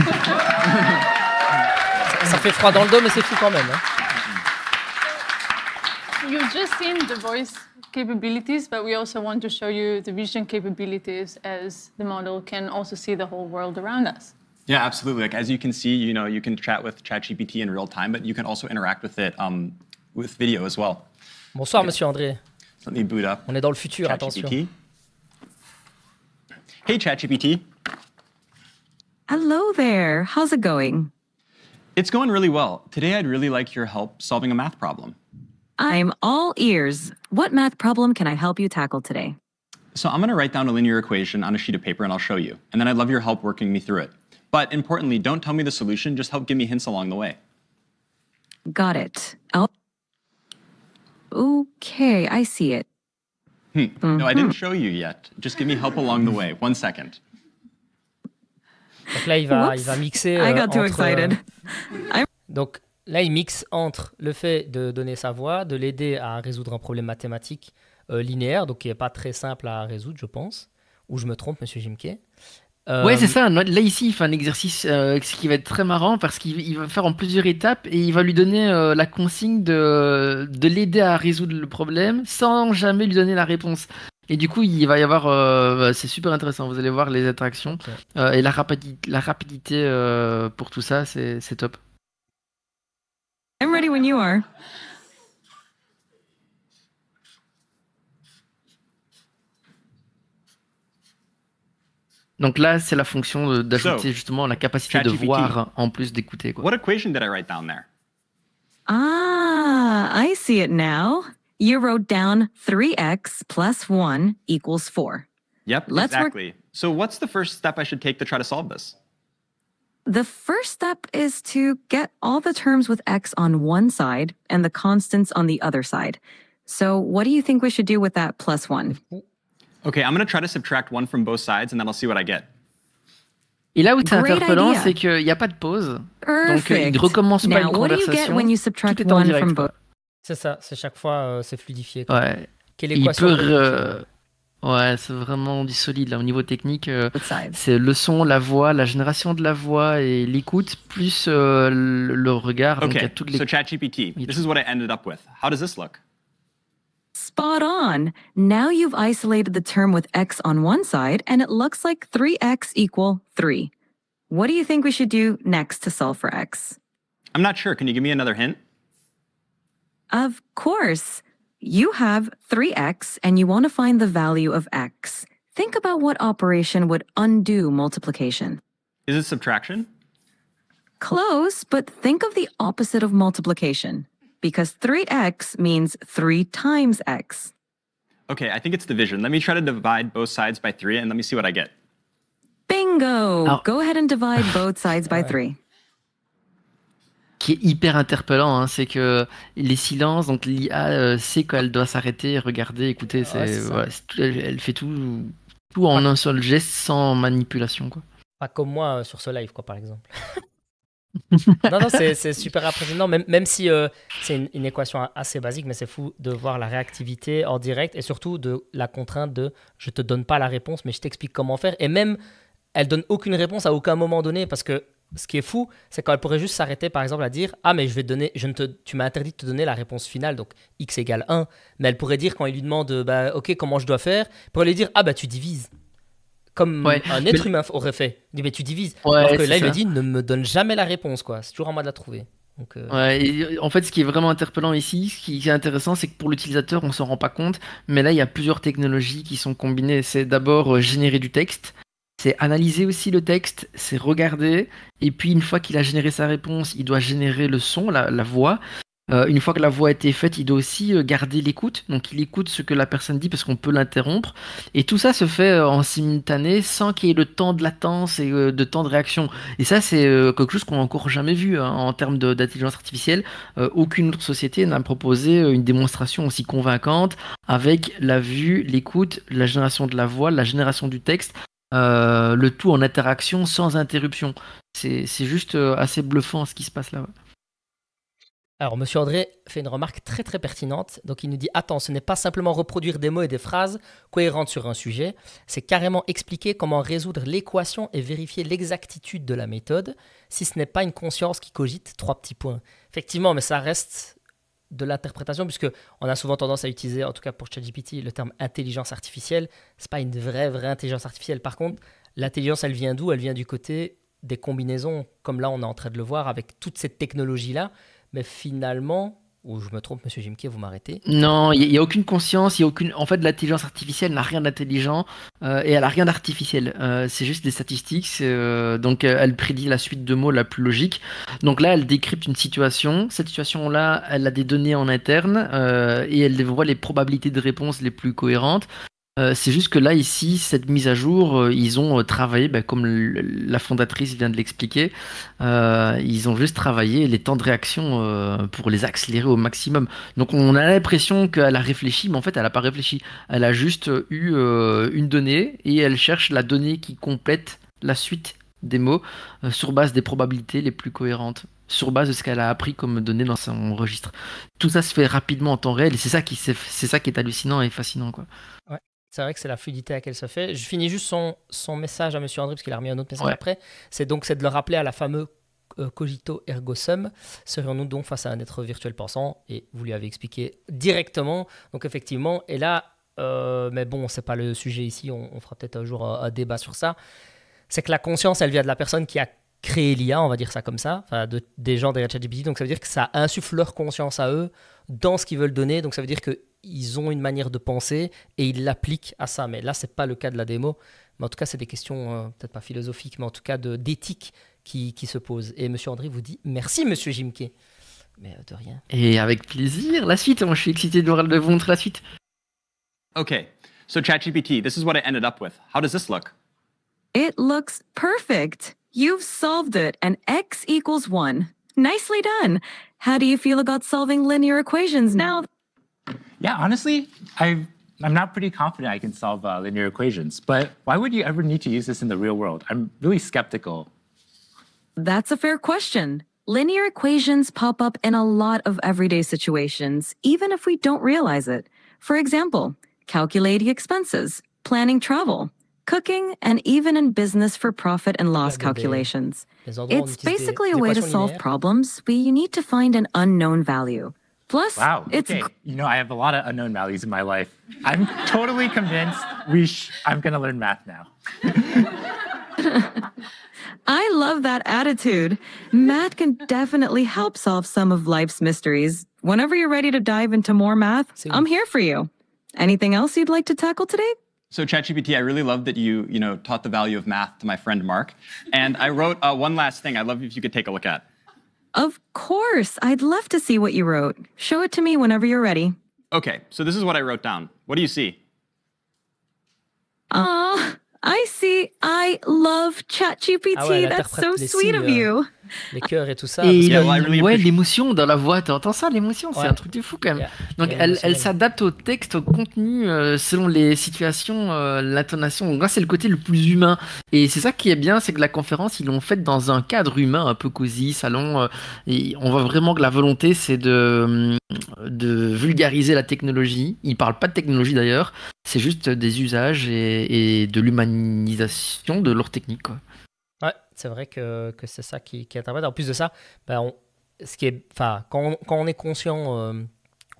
Ça fait froid dans le dos, mais c'est fou quand même. Hein. You just seen the voice capabilities, but we also want to show you the vision capabilities as the model can also see the whole world around us. Yeah, absolutely. Like as you can see, you know, you can chat with ChatGPT in real time, but you can also interact with it um, with video as well. Bonsoir, okay. Monsieur André. let me boot up. On est dans le futur, Chat attention. GPT. Hey, ChatGPT. Hello there. How's it going? It's going really well. Today, I'd really like your help solving a math problem. I'm all ears. What math problem can I help you tackle today? So I'm going to write down a linear equation on a sheet of paper and I'll show you. And then I'd love your help working me through it. But importantly, don't tell me the solution, just help give me hints along the way. Got it. Oh. Okay, I see it. Hmm. Mm -hmm. No, I didn't mm-hmm. show you yet. Just give me help along the way. One second. Donc là, il va, il va mixer. Euh, I got euh, too entre, excited. Euh... Donc là, il mixe entre le fait de donner sa voix, de l'aider à résoudre un problème mathématique euh, linéaire, donc qui n'est pas très simple à résoudre, je pense. Ou je me trompe, monsieur Jimke. Euh... Ouais, c'est ça. Là, ici, il fait un exercice euh, qui va être très marrant parce qu'il va faire en plusieurs étapes et il va lui donner euh, la consigne de, l'aider à résoudre le problème sans jamais lui donner la réponse. Et du coup, il va y avoir. c'est super intéressant. Vous allez voir les attractions et la rapidité pour tout ça, c'est top. I'm ready when you are. Donc là, c'est la fonction d'ajouter so, justement la capacité de voir en plus d'écouter. What equation did I write down there? Ah, I see it now. You wrote down 3x plus 1 equals 4. Yep, Let's exactly. Work... So what's the first step I should take to try to solve this? The first step is to get all the terms with x on one side and the constants on the other side. So, what do you think we should do with that plus one? Okay, I'm going to try to subtract one from both sides and then I'll see what I get. Et là où c'est interpellant, c'est qu'il n'y a pas de pause. Euh, Perfect. Donc, il ne recommence pas Now, une conversation. Tout est en direct. C'est ça, c'est chaque fois, euh, c'est fluidifié. Quoi. Ouais. Quelle équation il peut, euh, Ouais, c'est vraiment du solide. Là, au niveau technique, euh, c'est le son, la voix, la génération de la voix et l'écoute, plus euh, le, regard. Okay. Donc, so ChatGPT, this is what I ended up with. How does this look? Spot on. Now you've isolated the term with x on one side, and it looks like 3x equals 3. What do you think we should do next to solve for x? I'm not sure. Can you give me another hint? Of course. You have 3x and you want to find the value of x. Think about what operation would undo multiplication. Is it subtraction? Close, but think of the opposite of multiplication because 3x means 3 times x. Okay, I think it's division. Let me try to divide both sides by 3 and let me see what I get. Bingo! Oh. Go ahead and divide both sides by right. 3. qui est hyper interpellant. Hein, c'est que les silences, donc l'IA euh, sait qu'elle doit s'arrêter, regarder, écouter. elle, fait tout, tout en un seul geste sans manipulation. Quoi. Pas comme moi euh, sur ce live, quoi, par exemple. non, non, c'est super impressionnant, même, même si euh, c'est une, une, équation assez basique, mais c'est fou de voir la réactivité en direct et surtout de la contrainte de je te donne pas la réponse, mais je t'explique comment faire. Et même, elle donne aucune réponse à aucun moment donné parce que ce qui est fou, c'est qu'elle pourrait juste s'arrêter, par exemple, à dire Ah, mais je vais te donner, je ne te, tu m'as interdit de te donner la réponse finale, donc x égale 1. Mais elle pourrait dire, quand il lui demande euh, bah, Ok, comment je dois faire pourrait lui dire Ah, bah, tu divises. Comme un être humain aurait fait. Il dit Mais tu divises. Alors que là, il lui dit Ne me donne jamais la réponse, quoi. C'est toujours à moi de la trouver. Euh, en fait, ce qui est vraiment interpellant ici, ce qui est intéressant, c'est que pour l'utilisateur, on ne s'en rend pas compte, mais là, il y a plusieurs technologies qui sont combinées. C'est d'abord euh, générer du texte, c'est analyser aussi le texte, c'est regarder, et puis une fois qu'il a généré sa réponse, il doit générer le son, la, voix. Euh, une fois que la voix a été faite, il doit aussi euh, garder l'écoute, donc il écoute ce que la personne dit parce qu'on peut l'interrompre, et tout ça se fait euh, en simultané sans qu'il y ait le temps de latence et de temps de réaction. Et ça, c'est quelque chose qu'on n'a encore jamais vu hein, en termes d'intelligence artificielle. aucune autre société n'a proposé une démonstration aussi convaincante avec la vue, l'écoute, la génération de la voix, la génération du texte, euh, le tout en interaction sans interruption. C'est juste euh, assez bluffant ce qui se passe là. Alors, Monsieur André fait une remarque très très pertinente. Donc, il nous dit Attends, ce n'est pas simplement reproduire des mots et des phrases cohérentes sur un sujet, c'est carrément expliquer comment résoudre l'équation et vérifier l'exactitude de la méthode, si ce n'est pas une conscience qui cogite. Trois petits points. Effectivement, mais ça reste de l'interprétation, puisque on a souvent tendance à utiliser, en tout cas pour ChatGPT, le terme intelligence artificielle. C'est pas une vraie, vraie intelligence artificielle. Par contre, l'intelligence, elle vient d'où Elle vient du côté des combinaisons, comme là on est en train de le voir avec toute cette technologie-là. Mais finalement, ou je me trompe, monsieur Jimke, vous m'arrêtez Non, il n'y a, aucune conscience, il a aucune. En fait, l'intelligence artificielle n'a rien d'intelligent euh, et elle n'a rien d'artificiel. Euh, c'est juste des statistiques. Euh, donc, elle prédit la suite de mots la plus logique. Donc là, elle décrypte une situation. Cette situation-là, elle a des données en interne et elle voit les probabilités de réponse les plus cohérentes. Euh, c'est juste que là, ici, cette mise à jour, euh, ils ont euh, travaillé, bah, comme la fondatrice vient de l'expliquer, ils ont juste travaillé les temps de réaction pour les accélérer au maximum. Donc on a l'impression qu'elle a réfléchi, mais en fait, elle n'a pas réfléchi. Elle a juste eu une donnée et elle cherche la donnée qui complète la suite des mots sur base des probabilités les plus cohérentes sur base de ce qu'elle a appris comme données dans son registre. Tout ça se fait rapidement en temps réel et c'est ça qui, c'est, ça qui est hallucinant et fascinant. Quoi. C'est vrai que c'est la fluidité à laquelle ça fait. Je finis juste son, message à Monsieur André, parce qu'il a remis un autre message après. C'est donc de le rappeler à la fameuse euh, cogito ergo sum. Serions-nous donc face à un être virtuel pensant Et vous lui avez expliqué directement. Donc effectivement, et là, euh, mais bon, c'est pas le sujet ici. On, fera peut-être un jour un, débat sur ça. C'est que la conscience, elle vient de la personne qui a créé l'IA, on va dire ça comme ça, enfin des gens derrière ChatGPT. Donc ça veut dire que ça insuffle leur conscience à eux dans ce qu'ils veulent donner. Donc ça veut dire que ils ont une manière de penser et ils l'appliquent à ça. Mais là, c'est pas le cas de la démo. Mais en tout cas, c'est des questions, euh, peut-être pas philosophiques, mais en tout cas de d'éthique qui, qui, se posent. Et Monsieur André vous dit merci, Monsieur Jimke. Mais euh, de rien. Et avec plaisir. La suite, je suis excité de vous, montrer la suite. Ok. So ChatGPT, this is what I ended up with. How does this look? It looks perfect. You've solved it and x equals 1. Nicely done. How do you feel about solving linear equations now? Yeah, honestly, i am not pretty confident I can solve uh, linear equations, but why would you ever need to use this in the real world? I'm really skeptical. That's a fair question. Linear equations pop up in a lot of everyday situations, even if we don't realize it. For example, calculating expenses, planning travel, cooking, and even in business for profit and loss calculations. It's basically a way to solve problems we need to find an unknown value. Plus, wow. It's okay. You know, I have a lot of unknown values in my life. I'm totally convinced we. Sh- I'm gonna learn math now. I love that attitude. Math can definitely help solve some of life's mysteries. Whenever you're ready to dive into more math, Soon. I'm here for you. Anything else you'd like to tackle today? So ChatGPT, I really love that you, you know, taught the value of math to my friend Mark. And I wrote uh, one last thing. I'd love if you could take a look at. Of course. I'd love to see what you wrote. Show it to me whenever you're ready. Okay, so this is what I wrote down. What do you see? Ah, I see. I love ChatGPT. Ah ouais, That's so sweet of you. les cœurs et tout ça. l'émotion dans la voix, entends ça, l'émotion, c'est un truc de fou quand même. Donc elle, s'adapte au texte, au contenu, euh, selon les situations, euh, l'intonation. Là, c'est le côté le plus humain. Et c'est ça qui est bien, c'est que la conférence, ils l'ont faite dans un cadre humain, un peu cosy, salon. Euh, et on voit vraiment que la volonté, c'est hum, de, vulgariser la technologie. Ils parlent pas de technologie d'ailleurs, c'est juste des usages et, et de l'humanisation de leur technique. Quoi c'est vrai que, que c'est ça qui, qui En plus de ça, ben ce qui est, quand, on, quand on est conscient euh,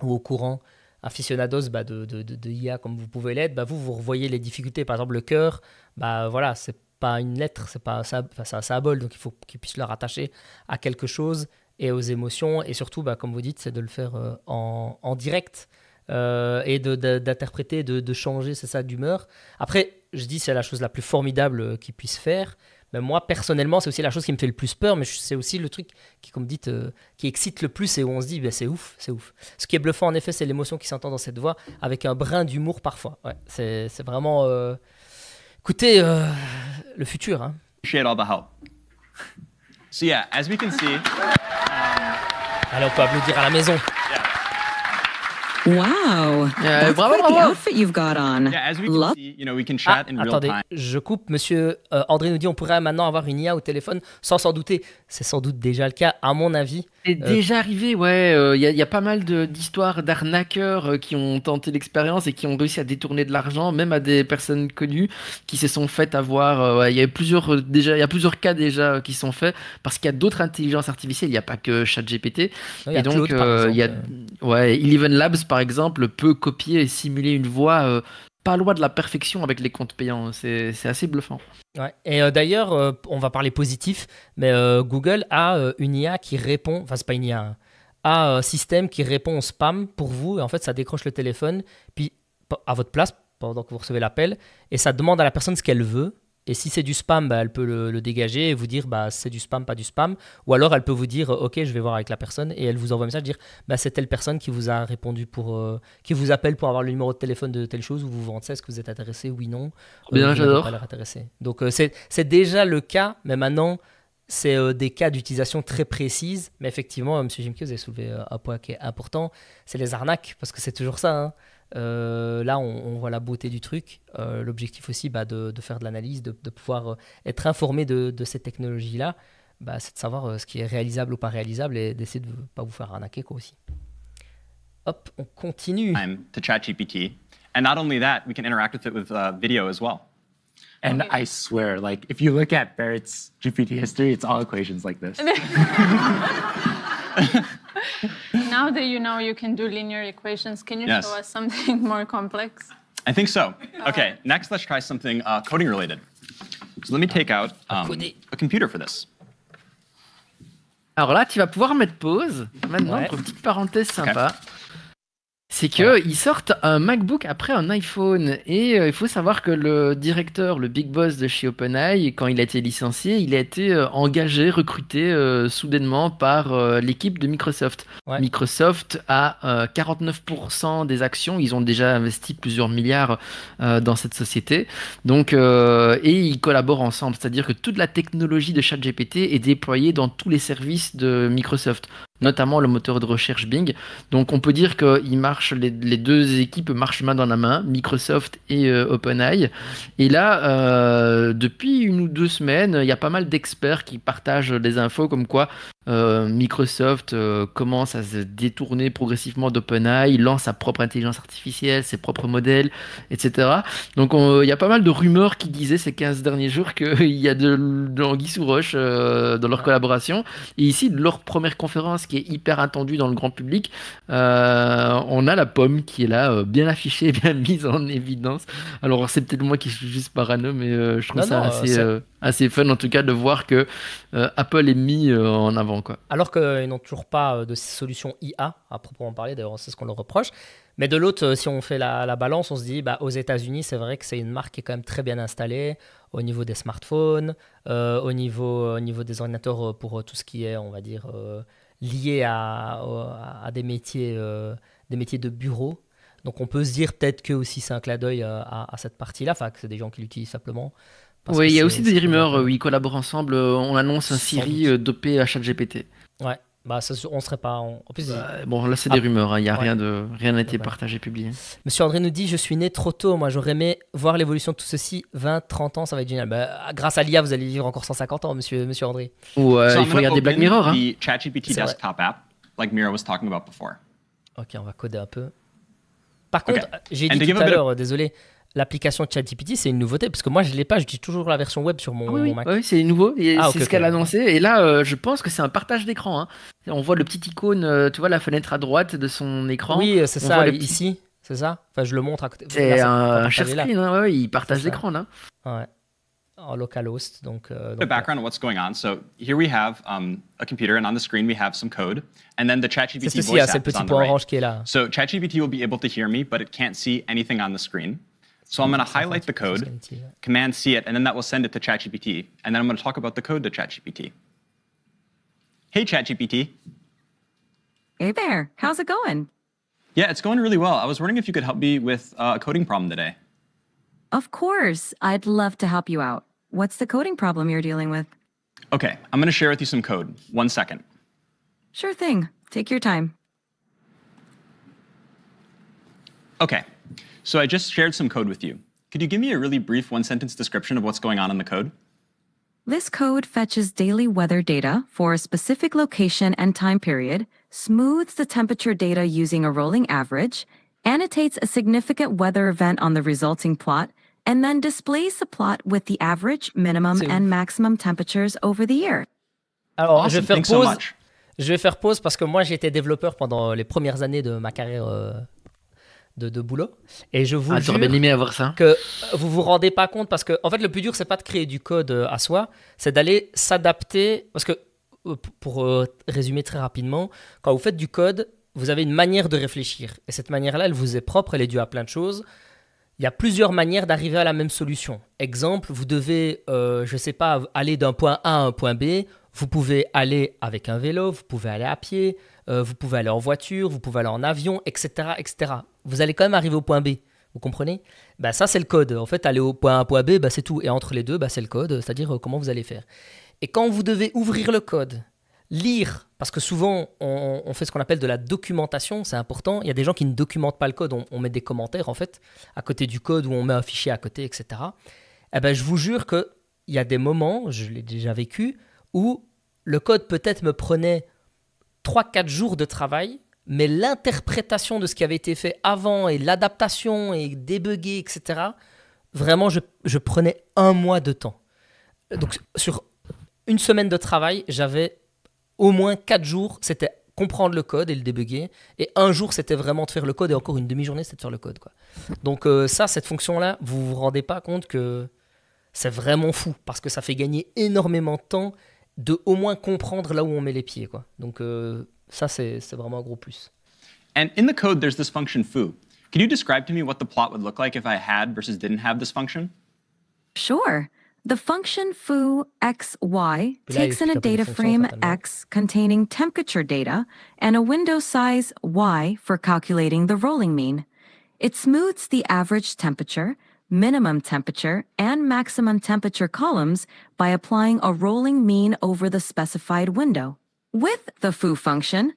ou au courant aficionados bah, de, de, de, IA comme vous pouvez l'être, bah, vous, vous revoyez les difficultés. Par exemple, le cœur, bah, voilà, c'est pas une lettre, c'est pas ça, c'est un symbole, donc il faut qu'ils puissent le rattacher à quelque chose et aux émotions. Et surtout, bah, comme vous dites, c'est de le faire euh, en, en, direct. Euh, et d'interpréter, de, de, changer, c'est ça, d'humeur. Après, je dis c'est la chose la plus formidable qu'ils puisse faire, mais ben, moi, personnellement, c'est aussi la chose qui me fait le plus peur, mais c'est aussi le truc qui, comme dites, euh, qui excite le plus et où on se dit, bah, c'est ouf, c'est ouf. Ce qui est bluffant, en effet, c'est l'émotion qui s'entend dans cette voix, avec un brin d'humour parfois. Ouais, c'est, vraiment. Euh, écoutez, euh, le futur. Hein. Alors, on peut applaudir à la maison. Wow. Yeah, bravo, bravo. outfit you've got as we you know, we ah, attendez, je coupe. Monsieur euh, André nous dit on pourrait maintenant avoir une IA au téléphone sans s'en douter. C'est sans doute déjà le cas, à mon avis. C'est euh, déjà arrivé, ouais. Euh, il y, a pas mal d'histoires d'arnaqueurs qui ont tenté l'expérience et qui ont réussi à détourner de l'argent, même à des personnes connues qui se sont faites avoir. Il y a plusieurs déjà, il y a plusieurs cas déjà qui sont faits parce qu'il y a d'autres intelligences artificielles. Il n'y a pas que ChatGPT. Ouais, et donc, il y a, ouais, Eleven Labs par par exemple, peut copier et simuler une voix euh, pas loin de la perfection avec les comptes payants. C'est assez bluffant. Et euh, d'ailleurs, euh, on va parler positif, mais Google a une IA qui répond, enfin, c'est pas une IA, a un hein, système qui répond au spam pour vous. Et en fait, ça décroche le téléphone, puis à votre place pendant que vous recevez l'appel, et ça demande à la personne ce qu'elle veut. Et si c'est du spam, bah, elle peut le, dégager et vous dire bah, c'est du spam, pas du spam. Ou alors elle peut vous dire euh, ok, je vais voir avec la personne et elle vous envoie un message dire bah, c'est telle personne qui vous a répondu pour. Euh, qui vous appelle pour avoir le numéro de téléphone de telle chose ou vous vous rendez est-ce que vous êtes intéressé oui, non. Oh, bien, euh, j'adore. Donc c'est déjà le cas, mais maintenant c'est des cas d'utilisation très précises. Mais effectivement, M. Jimke, vous avez soulevé un point qui est important c'est les arnaques parce que c'est toujours ça. Hein. Euh, là, on, voit la beauté du truc. Euh, l'objectif aussi bah, de, faire de l'analyse, de, pouvoir euh, être informé de, de cette technologie-là, bah, c'est de savoir ce qui est réalisable ou pas réalisable et d'essayer de ne pas vous faire arnaquer quoi, aussi. Hop, on continue. To ChatGPT. And not only that, we can interact with it with uh, video as well. And I swear, like, if you look at Barrett's GPT history, it's all equations like this. now that you know you can do linear equations, can you yes. show us something more complex? I think so. Uh-huh. Okay, uh, next let's try something uh, coding related. So let me take out um, a computer for this. Alors là, tu vas pouvoir mettre pause. Maintenant, ouais. pour une petite parenthèse sympa. Okay. c'est qu'ils sortent un MacBook après un iPhone. Et euh, il faut savoir que le directeur, le big boss de chez OpenAI, quand il a été licencié, il a été euh, engagé, recruté euh, soudainement par l'équipe de Microsoft. Microsoft a 49% des actions. Ils ont déjà investi plusieurs milliards dans cette société. Donc, et ils collaborent ensemble. C'est-à-dire que toute la technologie de ChatGPT est déployée dans tous les services de Microsoft, notamment le moteur de recherche Bing. Donc, on peut dire qu'il marche les, deux équipes marchent main dans la main, Microsoft et OpenEye. Euh, OpenAI. Et là, euh, depuis une ou deux semaines, il y a pas mal d'experts qui partagent des infos comme quoi euh, Microsoft euh, commence à se détourner progressivement d'OpenAI, lance sa propre intelligence artificielle, ses propres modèles, etc. Donc il y a pas mal de rumeurs qui disaient ces 15 derniers jours qu'il y a de, de l'anguille sous roche euh, dans leur collaboration. Et ici, de leur première conférence qui est hyper attendue dans le grand public, on a la pomme qui est là, bien affichée, bien mise en évidence. Alors c'est peut-être moi qui suis juste parano, mais je trouve ça assez, assez fun en tout cas de voir que Apple est mis en avant. Alors qu'ils n'ont toujours pas euh, de solution IA, à proprement parler, d'ailleurs, c'est ce qu'on leur reproche. Mais de l'autre, euh, si on fait la, balance, on se dit, bah, aux États-Unis, c'est vrai que c'est une marque qui est quand même très bien installée au niveau des smartphones, euh, au, niveau, des ordinateurs pour tout ce qui est, on va dire, lié à, des, métiers, des métiers de bureau. Donc on peut se dire peut-être que aussi c'est un clin d'œil à, cette partie-là, enfin que c'est des gens qui l'utilisent simplement. Oui, il y a aussi des rumeurs euh, où ils collaborent ensemble. Euh, on annonce un Siri euh, dopé à ChatGPT. Ouais. Bah, ça, on serait pas. En plus, bon, là, c'est ah, des rumeurs. Hein, il y a rien de rien n'a été ah bah. partagé, publié. Monsieur André nous dit Je suis né trop tôt. Moi, j'aurais aimé voir l'évolution de tout ceci. 20, 30 ans, ça va être génial. Bah, grâce à l'IA, vous allez vivre encore 150 ans, monsieur, monsieur André. Ou il faut regarder Black Mirror. Hein. ChatGPT desktop app, like Mira was talking about before. Ok, on va coder un peu. Par contre, j'ai dit tout à l'heure, désolé, l'application ChatGPT, c'est une nouveauté parce que moi je l'ai pas, je dis toujours la version web sur mon, mon ah Mac. Ah oui, c'est nouveau, ah, c'est ce qu'elle a annoncé. Et là, euh, je pense que c'est un partage d'écran. Hein. On voit le petit icône, euh, tu vois la fenêtre à droite de son écran. Oui, euh, c'est ça. Voit le Ici, c'est ça. Enfin, je le montre à côté. C'est un share screen. Hein, ouais, il partage l'écran là. Ouais. En localhost, donc. Euh, donc background, what's going on? So here we have um, a computer, and on the screen we have some code, and then the ChatGPT voice hein, C'est petit point orange qui est là. So ChatGPT will be able to hear me, but it can't see anything on the screen. So I'm going to highlight the code, command C it, and then that will send it to ChatGPT. And then I'm going to talk about the code to ChatGPT. Hey, ChatGPT. Hey there. How's it going? Yeah, it's going really well. I was wondering if you could help me with uh, a coding problem today. Of course. I'd love to help you out. What's the coding problem you're dealing with? Okay, I'm going to share with you some code. One second. Sure thing. Take your time. Okay, so I just shared some code with you. Could you give me a really brief one sentence description of what's going on in the code? This code fetches daily weather data for a specific location and time period, smooths the temperature data using a rolling average, annotates a significant weather event on the resulting plot, and then displays the plot with the average, minimum, and maximum temperatures over the year. Alors, awesome. je vais faire Thanks pause. So je vais faire pause parce que moi, j'étais développeur pendant les premières années de ma carrière euh, de, boulot. Et je vous ah, que vous vous rendez pas compte parce que en fait le plus dur c'est pas de créer du code euh, à soi, c'est d'aller s'adapter parce que euh, pour euh, résumer très rapidement, quand vous faites du code, vous avez une manière de réfléchir et cette manière-là, elle vous est propre, elle est due à plein de choses. Il y a plusieurs manières d'arriver à la même solution. Exemple, vous devez, je ne sais pas, aller d'un point A à un point B. Vous pouvez aller avec un vélo, vous pouvez aller à pied, vous pouvez aller en voiture, vous pouvez aller en avion, etc., etc vous allez quand même arriver au point B. Vous comprenez bah, Ça, c'est le code. En fait, aller au point A, point B, bah, c'est tout. Et entre les deux, bah, c'est le code, c'est-à-dire euh, comment vous allez faire. Et quand vous devez ouvrir le code, lire, parce que souvent, on, fait ce qu'on appelle de la documentation, c'est important. Il y a des gens qui ne documentent pas le code. On, met des commentaires, en fait, à côté du code, ou on met un fichier à côté, etc. Eh ben, je vous jure qu'il y a des moments, je l'ai déjà vécu, où le code peut-être me prenait 3-4 jours de travail mais l'interprétation de ce qui avait été fait avant et l'adaptation et débugger, etc., vraiment, je, prenais un mois de temps. Donc, sur une semaine de travail, j'avais au moins quatre jours, c'était comprendre le code et le débugger, et un jour, c'était vraiment de faire le code, et encore une demi-journée, c'était de faire le code. Quoi. Donc, euh, ça, cette fonction-là, vous vous rendez pas compte que c'est vraiment fou, parce que ça fait gagner énormément de temps de au moins comprendre là où on met les pieds. Donc, euh, Ça, c'est vraiment un gros plus. And in the code, there's this function foo. Can you describe to me what the plot would look like if I had versus didn't have this function? Sure. The function foo xy takes in a data frame x containing temperature data and a window size y for calculating the rolling mean. It smooths the average temperature, minimum temperature, and maximum temperature columns by applying a rolling mean over the specified window. With the foo function,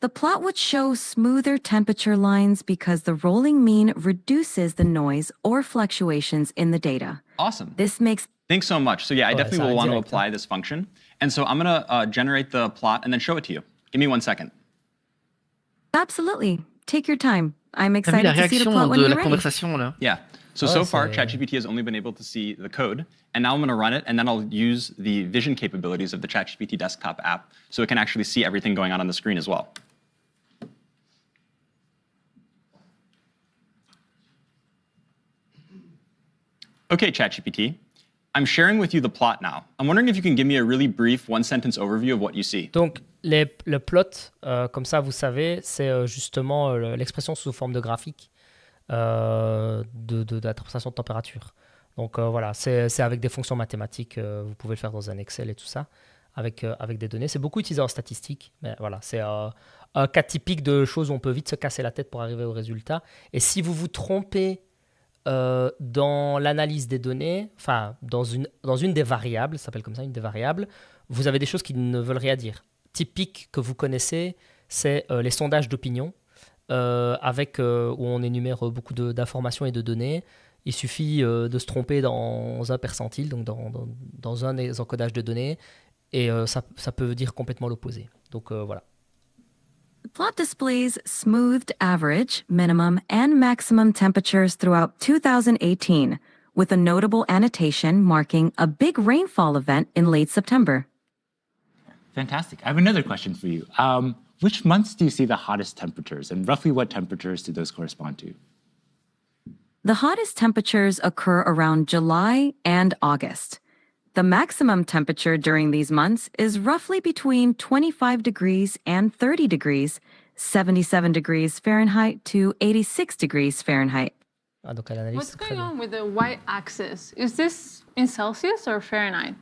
the plot would show smoother temperature lines because the rolling mean reduces the noise or fluctuations in the data. Awesome. This makes Thanks so much. So yeah, I oh, definitely will want to apply this function. And so I'm going to uh, generate the plot and then show it to you. Give me one second. Absolutely. Take your time. I'm excited to see the plot when you're ready. Yeah. So, so far, ChatGPT has only been able to see the code, and now I'm going to run it, and then I'll use the vision capabilities of the ChatGPT desktop app so it can actually see everything going on on the screen as well. Okay, ChatGPT, I'm sharing with you the plot now. I'm wondering if you can give me a really brief one-sentence overview of what you see. Donc, les, le plot, euh, comme ça, vous savez, c'est euh, justement euh, l'expression sous forme de graphique. Euh, de, de, de, température. Donc euh, voilà, c'est avec des fonctions mathématiques, euh, vous pouvez le faire dans un Excel et tout ça, avec, avec des données. C'est beaucoup utilisé en statistique, mais voilà, c'est un cas typique de choses où on peut vite se casser la tête pour arriver au résultat. Et si vous vous trompez dans l'analyse des données, enfin dans une, dans une des variables, ça s'appelle comme ça, une des variables, vous avez des choses qui ne veulent rien dire. Typique que vous connaissez, c'est les sondages d'opinion. Euh, avec, euh, où on énumère euh, beaucoup d'informations et de données. Il suffit de se tromper dans un percentile, donc dans, dans, dans un des encodages de données, et ça, ça peut dire complètement l'opposé. Donc voilà. The plot displays smoothed average, minimum, and maximum temperatures throughout 2018, with a notable annotation marking a big rainfall event in late September. Fantastic. I have another question for you. Um, which months do you see the hottest temperatures, and roughly what temperatures do those correspond to? The hottest temperatures occur around July and August. The maximum temperature during these months is roughly between 25 degrees and 30 degrees, 77 degrees Fahrenheit to 86 degrees Fahrenheit. What's going on with the y axis? Is this in Celsius or Fahrenheit?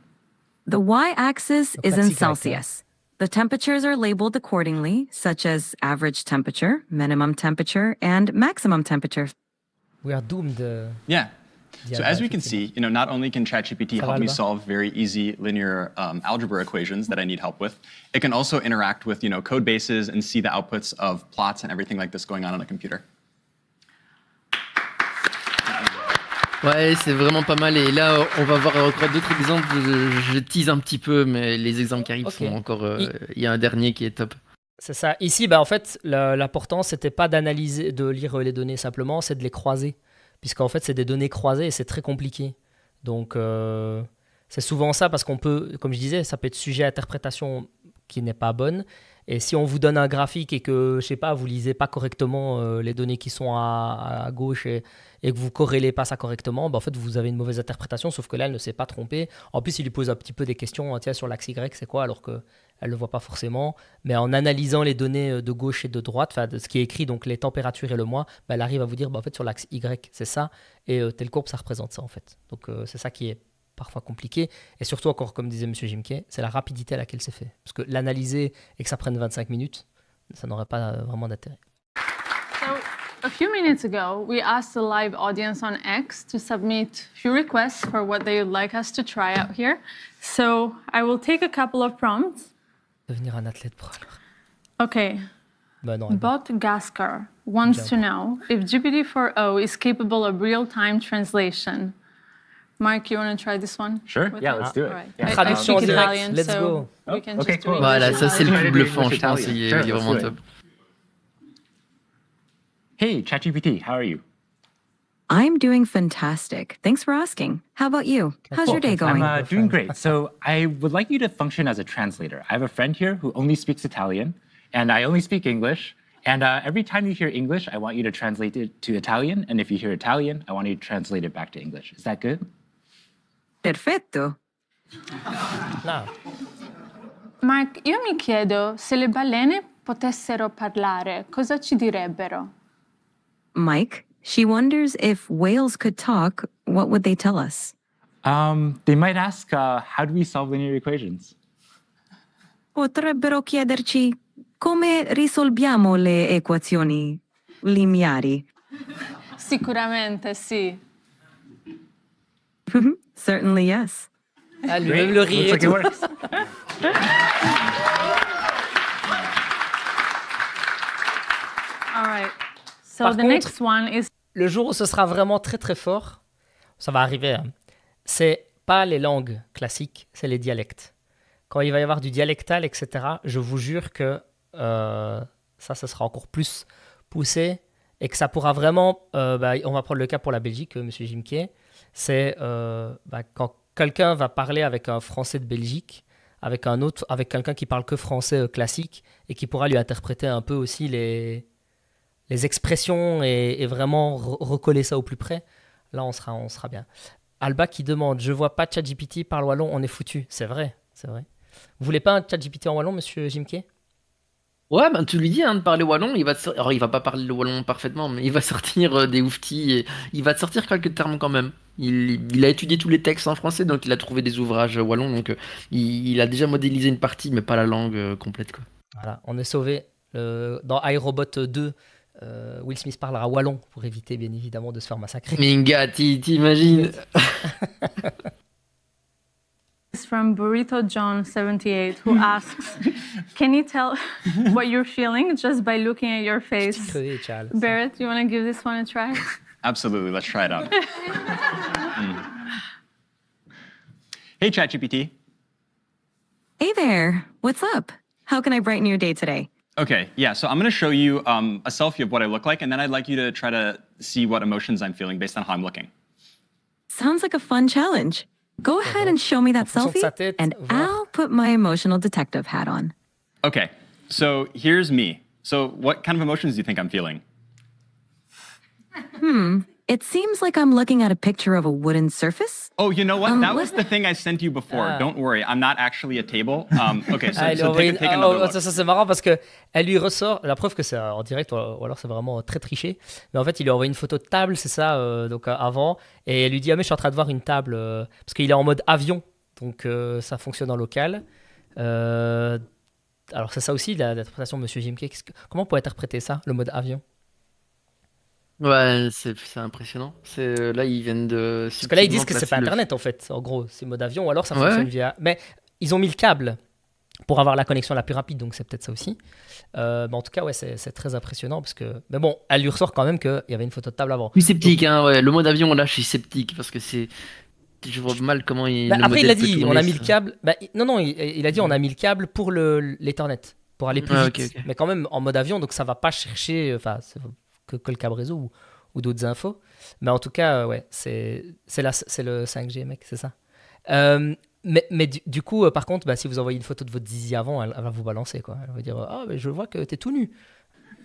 The y axis is in Celsius. Eh? The temperatures are labeled accordingly, such as average temperature, minimum temperature, and maximum temperature. We are doomed. Uh, yeah. So as we can see, you know, not only can ChatGPT help me solve very easy linear um, algebra equations that I need help with, it can also interact with, you know, code bases and see the outputs of plots and everything like this going on on a computer. Ouais, c'est vraiment pas mal. Et là, on va voir encore d'autres exemples. Je, tease un petit peu, mais les exemples qui arrivent sont encore. Euh, il y a un dernier qui est top. C'est ça. Ici, bah, en fait, l'important, c'était pas d'analyser, de lire les données simplement, c'est de les croiser. Puisqu'en fait, c'est des données croisées et c'est très compliqué. Donc, euh, c'est souvent ça parce qu'on peut, comme je disais, ça peut être sujet à interprétation qui n'est pas bonne. Et si on vous donne un graphique et que, je sais pas, vous lisez pas correctement euh, les données qui sont à, gauche et, que vous corrélez pas ça correctement, bah, en fait, vous avez une mauvaise interprétation, sauf que là, elle ne s'est pas trompée. En plus, il lui pose un petit peu des questions, hein, tiens, sur l'axe Y, c'est quoi, alors que elle le voit pas forcément. Mais en analysant les données euh, de gauche et de droite, enfin, ce qui est écrit, donc les températures et le mois, bah, elle arrive à vous dire, bah, en fait, sur l'axe Y, c'est ça, et euh, telle courbe, ça représente ça, en fait. Donc, c'est ça qui est parfois compliqué. Et surtout, encore comme disait M. Jimquet, c'est la rapidité à laquelle c'est fait. Parce que l'analyser et que ça prenne 25 minutes, ça n'aurait pas euh, vraiment d'intérêt. So, a few minutes ago, we asked the live audience on X to submit few requests for what they would like us to try out here. So, I will take a couple of prompts. Devenir un athlète pro. Okay. Ben non, Bot Gaskar wants to know if gpt 4 is capable of real-time translation. Mark, you want to try this one? Sure. Yeah, let's do it. Yeah. Traduction I, I Italian, let's so go. We can okay, just cool. Voilà, ça c'est le plus bluffant, je pense, il est, vraiment top. Hey, ChatGPT, how are you? I'm doing fantastic. Thanks for asking. How about you? How's your day going? I'm uh, doing great. So I would like you to function as a translator. I have a friend here who only speaks Italian, and I only speak English. And uh, every time you hear English, I want you to translate it to Italian. And if you hear Italian, I want you to translate it back to English. Is that good? Perfetto. No. Mark, io mi chiedo se le balene potessero parlare, cosa ci direbbero? Mike, she wonders if whales could talk, what would they tell us? Um, they might ask, uh, how do we solve linear equations? Potrebbero chiederci come risolviamo le equazioni lineari. Sicuramente sì. Mm-hmm. Certainly, yes. Ah, le All right. So the next one is... le jour où ce sera vraiment très très fort, ça va arriver. Hein, c'est pas les langues classiques, c'est les dialectes. Quand il va y avoir du dialectal, etc., je vous jure que euh, ça, ce sera encore plus poussé et que ça pourra vraiment. Euh, bah, on va prendre le cas pour la Belgique, euh, Monsieur Jimquet c'est euh, bah, quand quelqu'un va parler avec un Français de Belgique, avec un autre, avec quelqu'un qui parle que français euh, classique et qui pourra lui interpréter un peu aussi les, les expressions et, vraiment recoller ça au plus près. Là, on sera, on sera bien. Alba qui demande Je vois pas ChatGPT, parle wallon, on est foutu. C'est vrai, c'est vrai. Vous voulez pas un ChatGPT en wallon, monsieur Jimke Ouais, ben tu lui dis hein, de parler wallon, il va, Alors, il va pas parler le wallon parfaitement, mais il va sortir euh, des ouftis, et... il va te sortir quelques termes quand même. Il, a étudié tous les textes en français, donc il a trouvé des ouvrages wallons, donc euh, il, a déjà modélisé une partie, mais pas la langue euh, complète. Quoi. Voilà, on est sauvé. dans iRobot 2, Will Smith parlera wallon pour éviter bien évidemment de se faire massacrer. Minga, t'imagines It's from Burrito John 78 who asks, "Can you tell what you're feeling just by looking at your face?" Barrett, you want to give this one a try? Absolutely, let's try it out. mm. Hey, ChatGPT. Hey there. What's up? How can I brighten your day today? Okay, yeah. So I'm going to show you um, a selfie of what I look like, and then I'd like you to try to see what emotions I'm feeling based on how I'm looking. Sounds like a fun challenge. Go uh-huh. ahead and show me that selfie, and I'll put my emotional detective hat on. Okay, so here's me. So, what kind of emotions do you think I'm feeling? Hmm. It seems like I'm looking at a picture of a wooden surface. Oh, you know what? Um, that was the thing I sent you before. Ah. Don't worry, I'm not actually a table. Um, okay, so, take, Ça, c'est marrant parce que elle lui ressort la preuve que c'est en direct ou alors c'est vraiment très triché. Mais en fait, il lui envoie une photo de table, c'est ça, euh, donc euh, avant, et elle lui dit ah mais je suis en train de voir une table euh, parce qu'il est en mode avion, donc ça fonctionne en local. alors c'est ça aussi l'interprétation de Monsieur Jimke. Comment on peut interpréter ça, le mode avion Ouais, c'est impressionnant. C'est euh, là ils viennent de. Parce que là ils disent que c'est pas Internet en fait, en gros, c'est mode avion, ou alors ça fonctionne via. Mais ils ont mis le câble pour avoir la connexion la plus rapide, donc c'est peut-être ça aussi. Euh, mais en tout cas, ouais, c'est très impressionnant parce que. Mais bon, elle lui ressort quand même qu'il y avait une photo de table avant. Oui, sceptique, hein, ouais. Le mode avion, là, je suis sceptique parce que c'est. Je vois mal comment il. Bah, après, il a dit, on a mis le câble. Bah, non, non, il, a dit, on a mis le câble pour l'Ethernet, pour aller plus vite. Mais quand même en mode avion, donc ça va pas chercher. Enfin, que, le Cabrezo ou, d'autres infos. Mais en tout cas, euh, ouais, c'est le 5G, mec, c'est ça. Euh, mais, mais du, coup, euh, par contre, bah, si vous envoyez une photo de votre zizi avant, elle, va vous balancer. Quoi. Elle va dire Ah, mais je vois que t'es tout nu.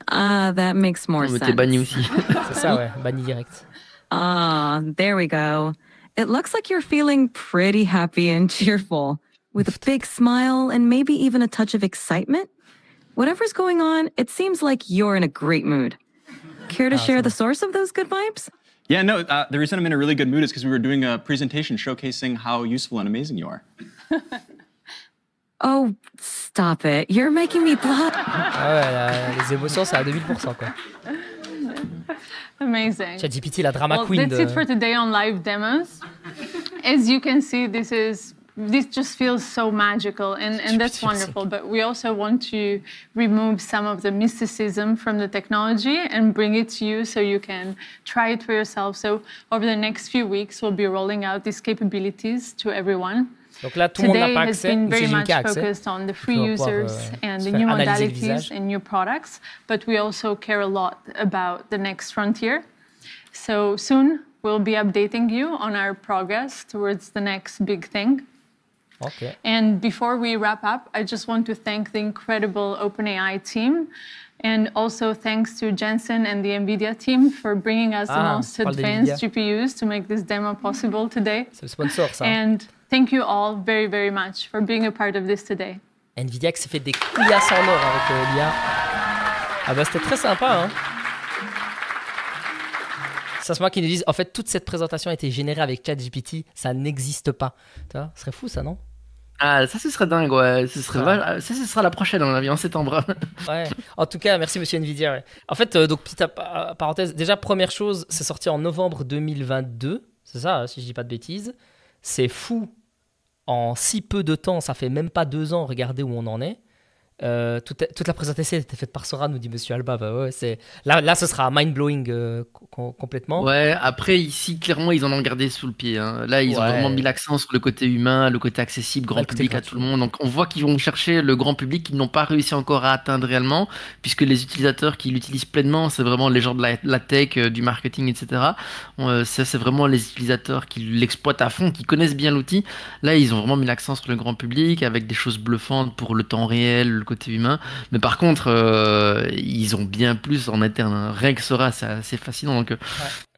Ah, uh, that makes more sense. t'es banni aussi. c'est ça, ouais, banni direct. Ah, there we go. It looks like you're feeling pretty happy and cheerful, with a big smile and maybe even a touch of excitement. Whatever's going on, it seems like you're in a great mood. Care to share the source of those good vibes? Yeah, no, uh, the reason I'm in a really good mood is because we were doing a presentation showcasing how useful and amazing you are. oh, stop it. You're making me blush. ah ouais, les émotions, c'est à 2000%, quoi. Amazing. ChatGPT, la drama well, queen. That's de... it for today on live demos. As you can see, this is this just feels so magical and, and that's wonderful but we also want to remove some of the mysticism from the technology and bring it to you so you can try it for yourself so over the next few weeks we'll be rolling out these capabilities to everyone Donc là, tout monde been very much focused on the free users euh, and the new modalities and new products, but we also care a lot about the next frontier. So soon we'll be updating you on our progress towards the next big thing. Okay. And before we wrap up, I just want to thank the incredible OpenAI team. And also thanks to Jensen and the NVIDIA team for bringing us ah, the most advanced GPUs to make this demo possible today. C'est le sponsor, ça. And thank you all very, very much for being a part of this today. NVIDIA qui s'est fait des couillasses en or avec euh, Ah bah c'était très sympa, hein ça se moque qu'ils nous disent en fait toute cette présentation a été générée avec ChatGPT, ça n'existe pas. Tu vois, ce serait fou ça, non ah, ça, ce serait dingue, ouais. Ça, ce sera la prochaine, on avis, en septembre. ouais. En tout cas, merci, monsieur Nvidia. En fait, euh, donc, petite euh, parenthèse. Déjà, première chose, c'est sorti en novembre 2022. C'est ça, hein, si je dis pas de bêtises. C'est fou. En si peu de temps, ça fait même pas deux ans, regardez où on en est. Euh, toute, la présentation était faite par Sora, nous dit Monsieur Alba. Bah là, ce sera mind blowing euh, complètement. Ouais. Après, ici, clairement, ils en ont gardé sous le pied. Hein. Là, ils ont vraiment mis l'accent sur le côté humain, le côté accessible, grand public à tout le monde. Donc, on voit qu'ils vont chercher le grand public qu'ils n'ont pas réussi encore à atteindre réellement, puisque les utilisateurs qui l'utilisent pleinement, c'est vraiment les gens de la, tech, euh, du marketing, etc. c'est vraiment les utilisateurs qui l'exploitent à fond, qui connaissent bien l'outil. Là, ils ont vraiment mis l'accent sur le grand public avec des choses bluffantes pour le temps réel, côté humain. Mais par contre, euh, ils ont bien plus en interne. Hein. Rien que Sora, c'est assez fascinant. Donc, euh,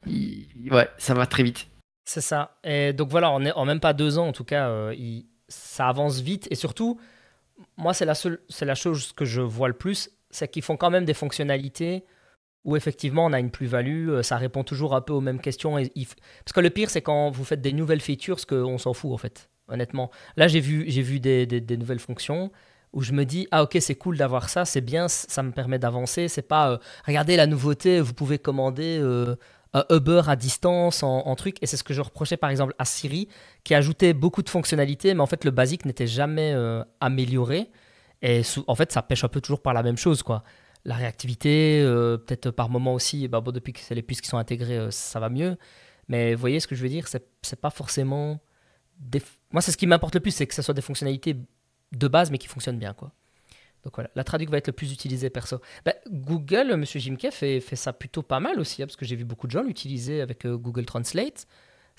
ouais. ça va très vite. C'est ça. Et donc voilà, en, en même pas deux ans, en tout cas, euh, ça avance vite. Et surtout, moi, c'est la, seule, c'est la chose que je vois le plus, c'est qu'ils font quand même des fonctionnalités où effectivement on a une plus-value, ça répond toujours un peu aux mêmes questions. Et Parce que le pire, c'est quand vous faites des nouvelles features, ce qu'on s'en fout en fait, honnêtement. Là, j'ai vu, j'ai vu des, des nouvelles fonctions, où je me dis ah ok c'est cool d'avoir ça, c'est bien, ça me permet d'avancer. C'est pas euh, regardez la nouveauté, vous pouvez commander euh, Uber à distance en, truc. Et c'est ce que je reprochais par exemple à Siri qui ajoutait beaucoup de fonctionnalités, mais en fait le basique n'était jamais euh, amélioré. Et en fait ça pêche un peu toujours par la même chose quoi. La réactivité, peut-être par moment aussi. Bah, bon, depuis que c'est les puces qui sont intégrées, ça va mieux. Mais vous voyez ce que je veux dire, c'est pas forcément. Moi, c'est ce qui m'importe le plus, c'est que ce soit des fonctionnalités de base, mais qui fonctionne bien. Quoi. Donc voilà, la traduction va être le plus utilisé perso. Bah, Google, Monsieur Jim fait, fait ça plutôt pas mal aussi, hein, parce que j'ai vu beaucoup de gens l'utiliser avec euh, Google Translate.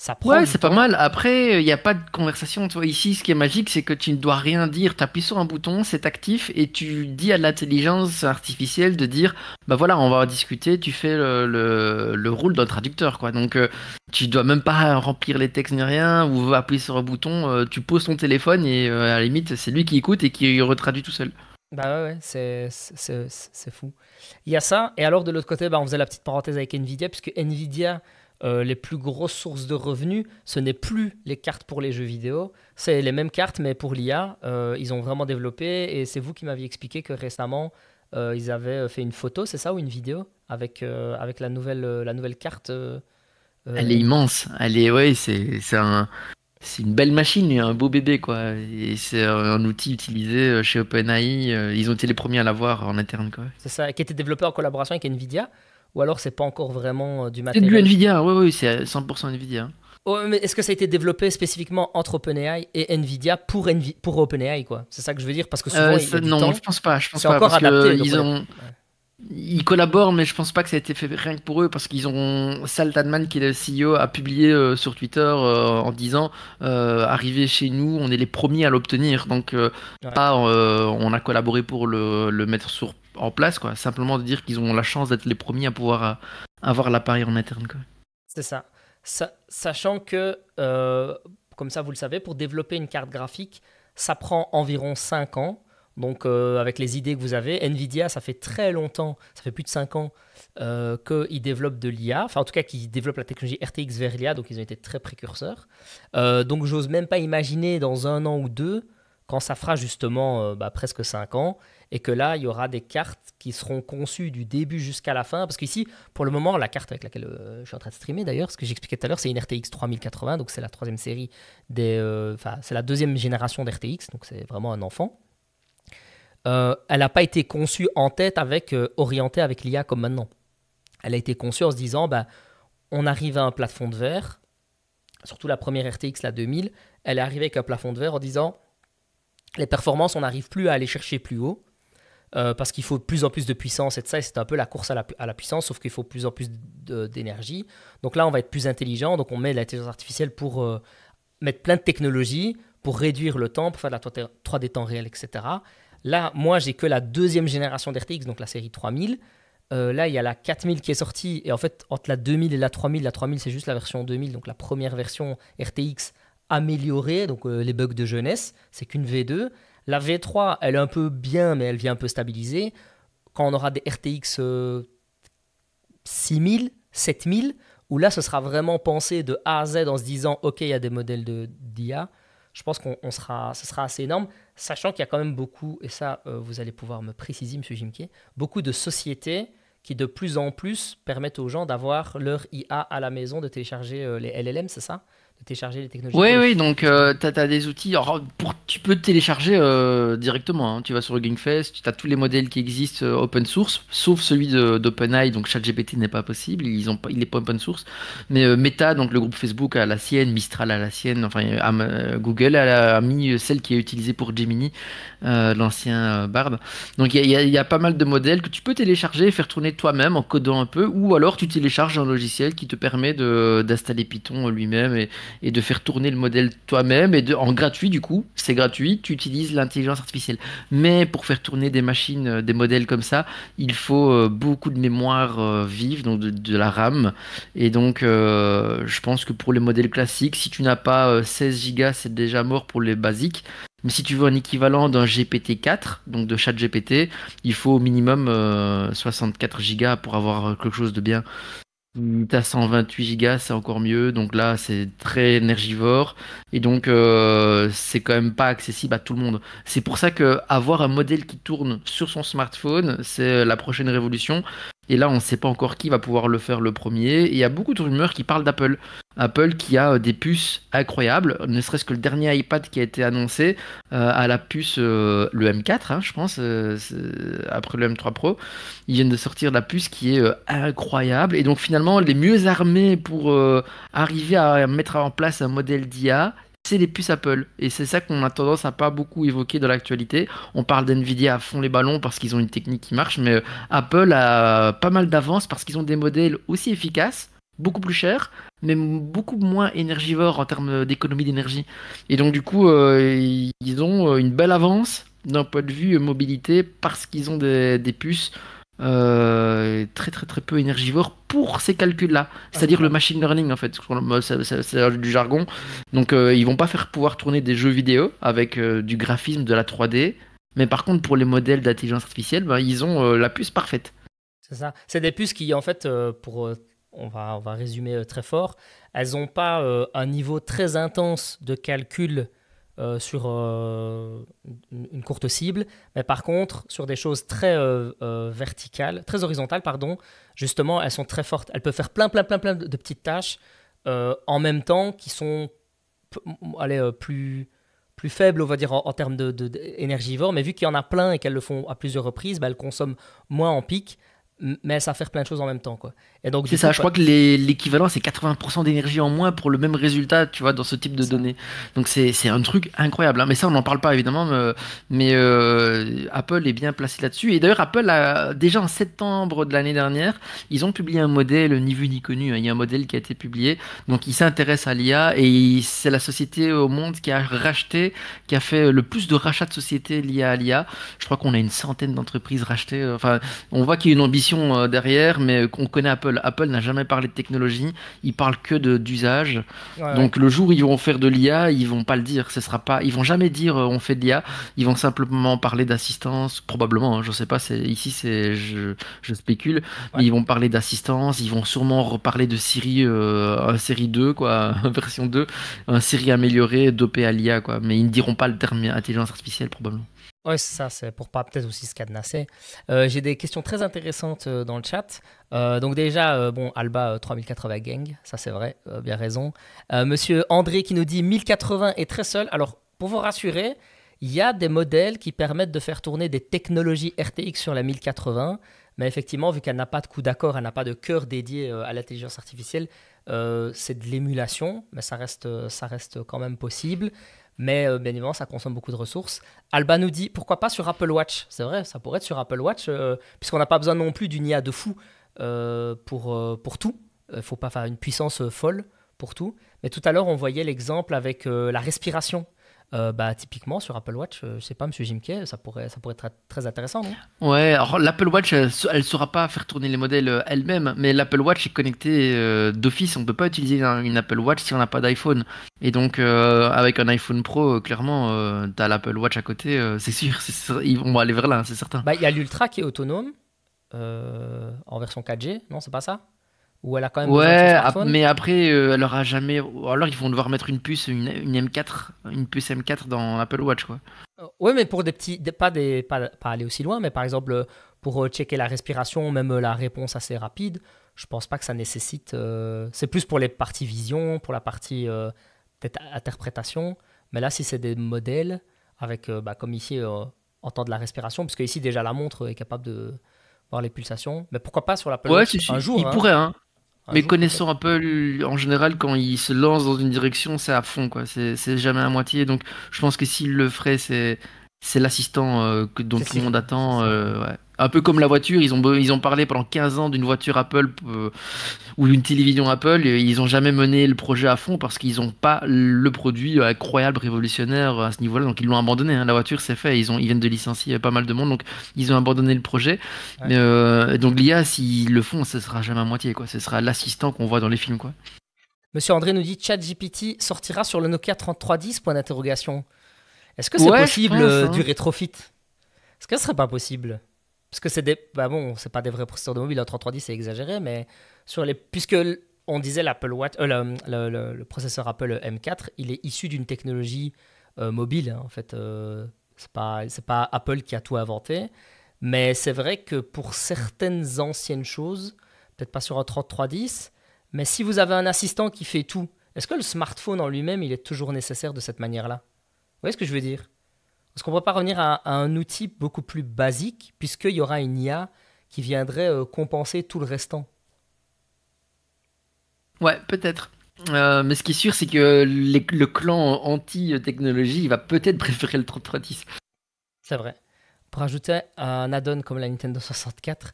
Ça ouais, c'est pas mal. Après, il n'y a pas de conversation. ici, ce qui est magique, c'est que tu ne dois rien dire. Tu appuies sur un bouton, c'est actif, et tu dis à l'intelligence artificielle de dire Bah voilà, on va discuter. Tu fais le, le, le rôle d'un traducteur, quoi. Donc, tu euh, tu dois même pas remplir les textes ni rien, ou appuyer sur un bouton. Euh, tu poses ton téléphone, et euh, à la limite, c'est lui qui écoute et qui retraduit tout seul. Bah ouais, c'est fou. Il y a ça, et alors de l'autre côté, bah, on faisait la petite parenthèse avec Nvidia, puisque Nvidia euh, les plus grosses sources de revenus, ce n'est plus les cartes pour les jeux vidéo, c'est les mêmes cartes, mais pour l'IA, euh, ils ont vraiment développé. Et c'est vous qui m'aviez expliqué que récemment, euh, ils avaient fait une photo, c'est ça, ou une vidéo, avec, avec la, nouvelle, la nouvelle carte. Elle est immense. Elle est, ouais, c'est, c'est un. C'est une belle machine, un beau bébé quoi. Et c'est un outil utilisé chez OpenAI. Ils ont été les premiers à l'avoir en interne quoi. C'est ça, qui a été développé en collaboration avec Nvidia ou alors c'est pas encore vraiment euh, du matériel. C'est du Nvidia, oui, oui, c'est 100% Nvidia. mais est-ce que ça a été développé spécifiquement entre OpenAI et Nvidia pour, pour OpenAI quoi C'est ça que je veux dire parce que souvent euh, non, je pense pas. Je pense pas encore adapté, que ils ont, ils collaborent, mais je pense pas que ça a été fait rien que pour eux, parce qu'ils ont Sal Tadman, qui est le CEO, a publié euh, sur Twitter euh, en disant euh, arrivé chez nous, on est les premiers à l'obtenir. Donc pas, euh, on a collaboré pour le, mettre sur, en place, quoi. Simplement de dire qu'ils ont la chance d'être les premiers à pouvoir avoir l'appareil en interne, C'est ça. ça. Sachant que, comme ça vous le savez, pour développer une carte graphique, ça prend environ 5 ans. Donc, euh, avec les idées que vous avez, Nvidia, ça fait très longtemps, ça fait plus de 5 ans euh, qu'ils développent de l'IA, enfin, en tout cas, qu'ils développent la technologie RTX vers l'IA, donc ils ont été très précurseurs. Euh, donc, j'ose même pas imaginer dans un an ou deux, quand ça fera justement euh, bah, presque 5 ans, et que là, il y aura des cartes qui seront conçues du début jusqu'à la fin. Parce qu'ici, pour le moment, la carte avec laquelle je suis en train de streamer d'ailleurs, ce que j'expliquais tout à l'heure, c'est une RTX 3080, donc c'est la troisième série des. Enfin, c'est la deuxième génération d'RTX, donc c'est vraiment un enfant. Euh, elle n'a pas été conçue en tête avec, euh, orientée avec l'IA comme maintenant. Elle a été conçue en se disant, bah, on arrive à un plafond de verre, surtout la première RTX, la 2000, elle est arrivée avec un plafond de verre en disant, les performances, on n'arrive plus à aller chercher plus haut, euh, parce qu'il faut de plus en plus de puissance et ça, c'est un peu la course à la, puissance, sauf qu'il faut de plus en plus d'énergie. Donc là, on va être plus intelligent, donc on met l'intelligence artificielle pour mettre plein de technologies, pour réduire le temps, pour faire de la 3D temps réel, etc. Là, moi, j'ai que la deuxième génération d'RTX, donc la série 3000. Euh, là, il y a la 4000 qui est sortie. Et en fait, entre la 2000 et la 3000, la 3000, c'est juste la version 2000, donc la première version RTX améliorée, donc euh, les bugs de jeunesse. C'est qu'une V2. La V3, elle est un peu bien, mais elle vient un peu stabiliser. Quand on aura des RTX 6000, 7000, où là, ce sera vraiment pensé de A à Z en se disant, OK, il y a des modèles d'IA. je pense qu'on sera, ce sera assez énorme sachant qu'il y a quand même beaucoup, et ça euh, vous allez pouvoir me préciser, M. Jimke, beaucoup de sociétés qui de plus en plus permettent aux gens d'avoir leur IA à la maison, de télécharger euh, les LLM, c'est ça télécharger les technologies. Oui, oui, donc tu euh, as, des outils. pour, tu peux télécharger euh, directement. Hein. Tu vas sur le GameFest, tu as tous les modèles qui existent euh, open source, sauf celui d'OpenAI. Donc, ChatGPT n'est pas possible. Ils ont, il n'est pas open source. Mais Meta, donc le groupe Facebook, a la sienne, Mistral a la sienne, enfin, Google a, mis celle qui est utilisée pour Gemini, l'ancien barbe, Donc, il y, a pas mal de modèles que tu peux télécharger et faire tourner toi-même en codant un peu. Ou alors, tu télécharges un logiciel qui te permet d'installer Python lui-même et et de faire tourner le modèle toi-même et en gratuit du coup, c'est gratuit, tu utilises l'intelligence artificielle. Mais pour faire tourner des machines, euh, des modèles comme ça, il faut euh, beaucoup de mémoire euh, vive, donc de, la RAM. Et donc je pense que pour les modèles classiques, si tu n'as pas 16 Go, c'est déjà mort pour les basiques. Mais si tu veux un équivalent d'un GPT-4, donc de chaque GPT, il faut au minimum 64 Go pour avoir quelque chose de bien. Mm, t'as 128 gigas, c'est encore mieux. Donc là, c'est très énergivore. Et donc, euh, c'est quand même pas accessible à tout le monde. C'est pour ça que avoir un modèle qui tourne sur son smartphone, c'est la prochaine révolution. Et là, on ne sait pas encore qui va pouvoir le faire le premier. Et il y a beaucoup de rumeurs qui parlent d'Apple. Apple qui a euh, des puces incroyables, ne serait-ce que le dernier iPad qui a été annoncé euh, à la puce, euh, le M4, hein, je pense, après le M3 Pro. Ils viennent de sortir la puce qui est incroyable. Et donc finalement, les mieux armés pour arriver à mettre en place un modèle d'IA, c'est les puces Apple. Et c'est ça qu'on a tendance à pas beaucoup évoquer dans l'actualité. On parle d'NVIDIA à fond les ballons parce qu'ils ont une technique qui marche, mais euh, Apple a pas mal d'avance parce qu'ils ont des modèles aussi efficaces, beaucoup plus chers, mais beaucoup moins énergivores en termes d'économie d'énergie. Et donc du coup, euh, ils ont euh, une belle avance d'un point de vue mobilité parce qu'ils ont des puces euh, très très très peu énergivore pour ces calculs-là, c'est-à-dire ah. le machine learning en fait, c'est bah, du jargon. Donc euh, ils vont pas faire pouvoir tourner des jeux vidéo avec euh, du graphisme, de la 3D, mais par contre pour les modèles d'intelligence artificielle, bah, ils ont la puce parfaite. C'est ça, c'est des puces qui en fait, pour on va on va résumer très fort, elles ont pas un niveau très intense de calcul euh, sur euh, une courte cible, mais par contre, sur des choses très euh, très horizontales, pardon, justement, elles sont très fortes. Elles peuvent faire plein, plein, plein, plein de petites tâches en même temps qui sont allez, plus, plus faibles, on va dire, en, termes de, mais vu qu'il y en a plein et qu'elles le font à plusieurs reprises, bah, elles consomment moins en pic, mais elles savent faire plein de choses en même temps. Quoi c'est ça, je bah crois que l'équivalent, c'est 80% d'énergie en moins pour le même résultat, tu vois, dans ce type de données. Donc, c'est un truc incroyable. Hein. Mais ça, on n'en parle pas, évidemment, mais, euh, Apple est bien placé là-dessus. Et d'ailleurs, Apple, a, déjà en septembre de l'année dernière, ils ont publié un modèle, ni vu ni connu. Hein. Il y a un modèle qui a été publié. Donc, ils s'intéressent à l'IA et c'est la société au monde qui a racheté, qui a fait le plus de rachats de sociétés liées à l'IA. Je crois qu'on a une centaine d'entreprises rachetées. Euh, enfin, on voit qu'il y a une ambition euh, derrière, mais qu'on connaît Apple Apple. n'a jamais parlé de technologie, ils parlent que d'usage. Donc le jour où ils vont faire de l'IA, ils vont pas le dire. Ce sera pas, ils vont jamais dire euh, on fait de l'IA. Ils vont simplement parler d'assistance, probablement. Hein, je ne sais pas. C'est ici, c'est je, spécule. Mais ils vont parler d'assistance. Ils vont sûrement reparler de Siri, euh, série 2 quoi, version 2, un Siri amélioré dopé à l'IA quoi. Mais ils ne diront pas le terme intelligence artificielle probablement. Oui, ça, c'est pour pas peut-être aussi se cadenasser. Euh, j'ai des questions très intéressantes euh, dans le chat. Euh, donc déjà, bon, Alba 3080 Gang, ça c'est vrai, bien raison. Monsieur André qui nous dit 1080 est très seul. Alors, pour vous rassurer, il y a des modèles qui permettent de faire tourner des technologies RTX sur la 1080, mais effectivement, vu qu'elle n'a pas de coup d'accord, elle n'a pas de cœur dédié à l'intelligence artificielle, c'est de l'émulation, mais ça reste, ça reste quand même possible mais euh, bien évidemment, ça consomme beaucoup de ressources. Alba nous dit pourquoi pas sur Apple Watch C'est vrai, ça pourrait être sur Apple Watch, euh, puisqu'on n'a pas besoin non plus d'une IA de fou euh, pour, pour tout. Il faut pas faire une puissance folle pour tout. Mais tout à l'heure, on voyait l'exemple avec la respiration. Euh, bah, typiquement, sur Apple Watch, euh, je sais pas, monsieur Jim ça pourrait, ça pourrait être très intéressant, Ouais, alors l'Apple Watch, elle, saura pas faire tourner les modèles euh, elle-même, mais l'Apple Watch est connectée d'office, on peut pas utiliser une Apple Watch si on n'a pas d'iPhone. Et donc, avec un iPhone Pro, clairement, tu as l'Apple Watch à côté, c'est sûr, ils vont aller vers là, hein, c'est certain. bah Il y a l'Ultra qui est autonome, en version 4G, non, c'est pas ça ou elle a quand même. Ouais, mais après, euh, elle aura jamais. Alors, ils vont devoir mettre une puce, une, M4, une puce M4 dans Apple Watch, quoi. Euh, ouais, mais pour des petits. pas, des, pas, aller aussi loin, mais par exemple, euh, pour checker la respiration, même la réponse assez rapide, je pense pas que ça nécessite. c'est plus pour les parties vision, pour la partie peut-être interprétation. Mais là, si c'est des modèles, avec, bah, comme ici, entendre la respiration, parce que ici, déjà, la montre est capable de voir les pulsations. Mais pourquoi pas sur la Watch ouais, Un jour. Il hein. pourrait, hein. Mais connaissant Apple en général, quand il se lance dans une direction, c'est à fond, quoi. C'est jamais à moitié. Donc, je pense que s'il le ferait, c'est c'est l'assistant euh, que dont tout le monde attend. Euh, Un peu comme la voiture, ils ont, ils ont parlé pendant 15 ans d'une voiture Apple euh, ou d'une télévision Apple, et ils n'ont jamais mené le projet à fond parce qu'ils n'ont pas le produit incroyable, révolutionnaire à ce niveau-là, donc ils l'ont abandonné. Hein. La voiture, c'est fait, ils, ont, ils viennent de licencier pas mal de monde, donc ils ont abandonné le projet. donc l'IA, s'ils le font, ce sera jamais à moitié, quoi. ce sera l'assistant qu'on voit dans les films. Quoi. Monsieur André nous dit ChatGPT sortira sur le Nokia 3310 point d'interrogation. Est-ce que c'est possible euh, hein. du rétrofit Est-ce que ce serait pas possible Parce que c'est des. Bah bon, c'est pas des vrais processeurs de mobile, un 3310 c'est exagéré, mais sur les. Puisque on disait l'Apple euh, le, processeur Apple M4, il est issu d'une technologie euh, mobile, Ce hein, en fait. c'est pas, Apple qui a tout inventé. Mais c'est vrai que pour certaines anciennes choses, peut-être pas sur un 3310, mais si vous avez un assistant qui fait tout, est-ce que le smartphone en lui-même, il est toujours nécessaire de cette manière-là voyez ce que je veux dire Parce qu'on ne va pas revenir à, un outil beaucoup plus basique, puisqu'il y aura une IA qui viendrait euh, compenser tout le restant. Ouais, peut-être. Euh, mais ce qui est sûr, c'est que le clan anti-technologie va peut-être préférer le 3310. C'est vrai. Pour ajouter un add-on comme la Nintendo 64,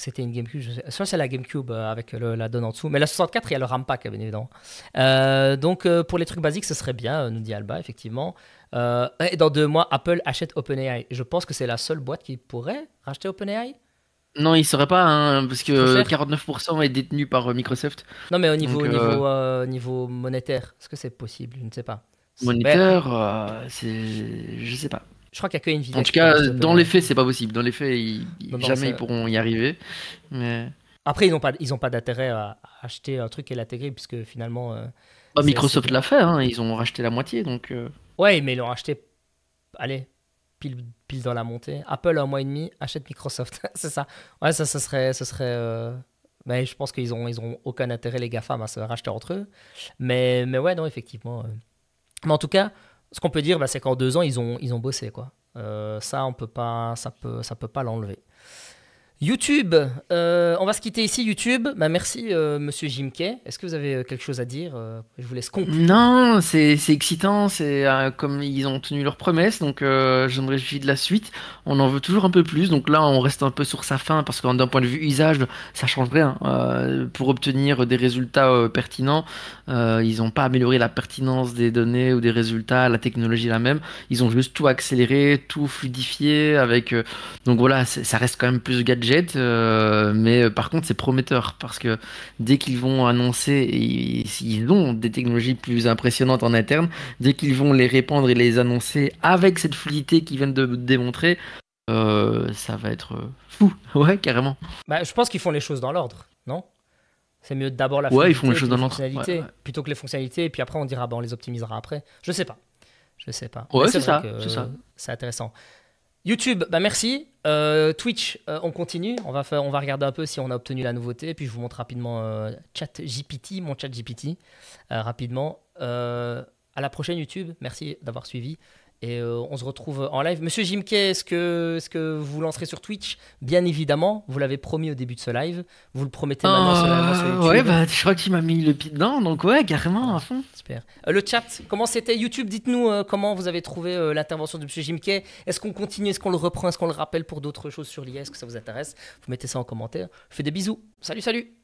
c'était une GameCube. soit c'est la GameCube euh, avec euh, la donne en dessous, mais la 64, il y a le RAM pack, bien évidemment. Euh, donc pour les trucs basiques, ce serait bien, nous dit Alba, effectivement. et dans deux mois, Apple achète OpenAI. Je pense que c'est la seule boîte qui pourrait racheter OpenAI. Non, il ne serait pas, hein, parce que 49% est détenu par Microsoft. Non, mais au niveau, niveau, monétaire, est-ce que c'est possible Je ne sais pas. Monétaire, je ne sais pas. Je crois qu'il y a que En tout cas, dans les faits, c'est pas possible. Dans les faits, jamais ils pourront y arriver. Après, ils n'ont pas, d'intérêt à acheter un truc et l'intégrer, puisque finalement. Euh, bah, Microsoft l'a fait, hein. ils ont racheté la moitié. donc. Euh. Ouais, mais ils l'ont racheté, allez, pile, dans la montée. Apple, un mois et demi, achète Microsoft. c'est ça. Ouais, ça, ça serait. serait euh, Mais je pense qu'ils n'ont aucun intérêt, les GAFAM, à se racheter entre eux. Mais, mais ouais, non, effectivement. Mais en tout cas, ce qu'on peut dire, bah, c'est qu'en deux ans, ils ont, ils ont bossé. Quoi. Euh, ça, on peut pas, ça peut, ça peut pas l'enlever. YouTube, euh, on va se quitter ici YouTube. Bah, merci euh, Monsieur Jim Est-ce que vous avez euh, quelque chose à dire Je vous laisse conclure. Non, c'est excitant. C'est comme ils ont tenu leur promesse, donc j'aimerais me de la suite. On en veut toujours un peu plus. Donc là, on reste un peu sur sa fin parce que d'un point de vue usage, ça change rien. pour obtenir des résultats pertinents, ils n'ont pas amélioré la pertinence des données ou des résultats. La technologie la même. Ils ont juste tout accéléré, tout fluidifié avec. donc voilà, ça reste quand même plus gadget euh, mais euh, par contre c'est prometteur parce que dès qu'ils vont annoncer, ils ont des technologies plus impressionnantes en interne, dès qu'ils vont les répandre et les annoncer avec cette fluidité qu'ils viennent de démontrer, euh, ça va être fou, ouais carrément. Bah, je pense qu'ils font les choses dans l'ordre, non c'est mieux d'abord la fonctionnalité Plutôt que les fonctionnalités, et puis après on dira, bah, on les optimisera après. Je sais pas. Je sais pas. Ouais, c'est ça, ça. C'est intéressant. YouTube, bah merci. Euh, Twitch, euh, on continue. On va, on va regarder un peu si on a obtenu la nouveauté. Puis je vous montre rapidement euh, ChatGPT, mon chat GPT rapidement. à la prochaine YouTube. Merci d'avoir suivi. Et euh, on se retrouve en live. Monsieur Jimquet, est-ce que, est -ce que vous lancerez sur Twitch Bien évidemment, vous l'avez promis au début de ce live. Vous le promettez ah, maintenant euh, Ouais, bah, je crois qu'il m'a mis le pied dedans, donc ouais, carrément, à fond. Super. Euh, le chat, comment c'était YouTube Dites-nous euh, comment vous avez trouvé l'intervention de Monsieur Jimquet. Est-ce qu'on continue Est-ce qu'on le reprend Est-ce qu'on le rappelle pour d'autres choses sur l'IA Est-ce que ça vous intéresse Vous mettez ça en commentaire. Je fais des bisous. Salut, salut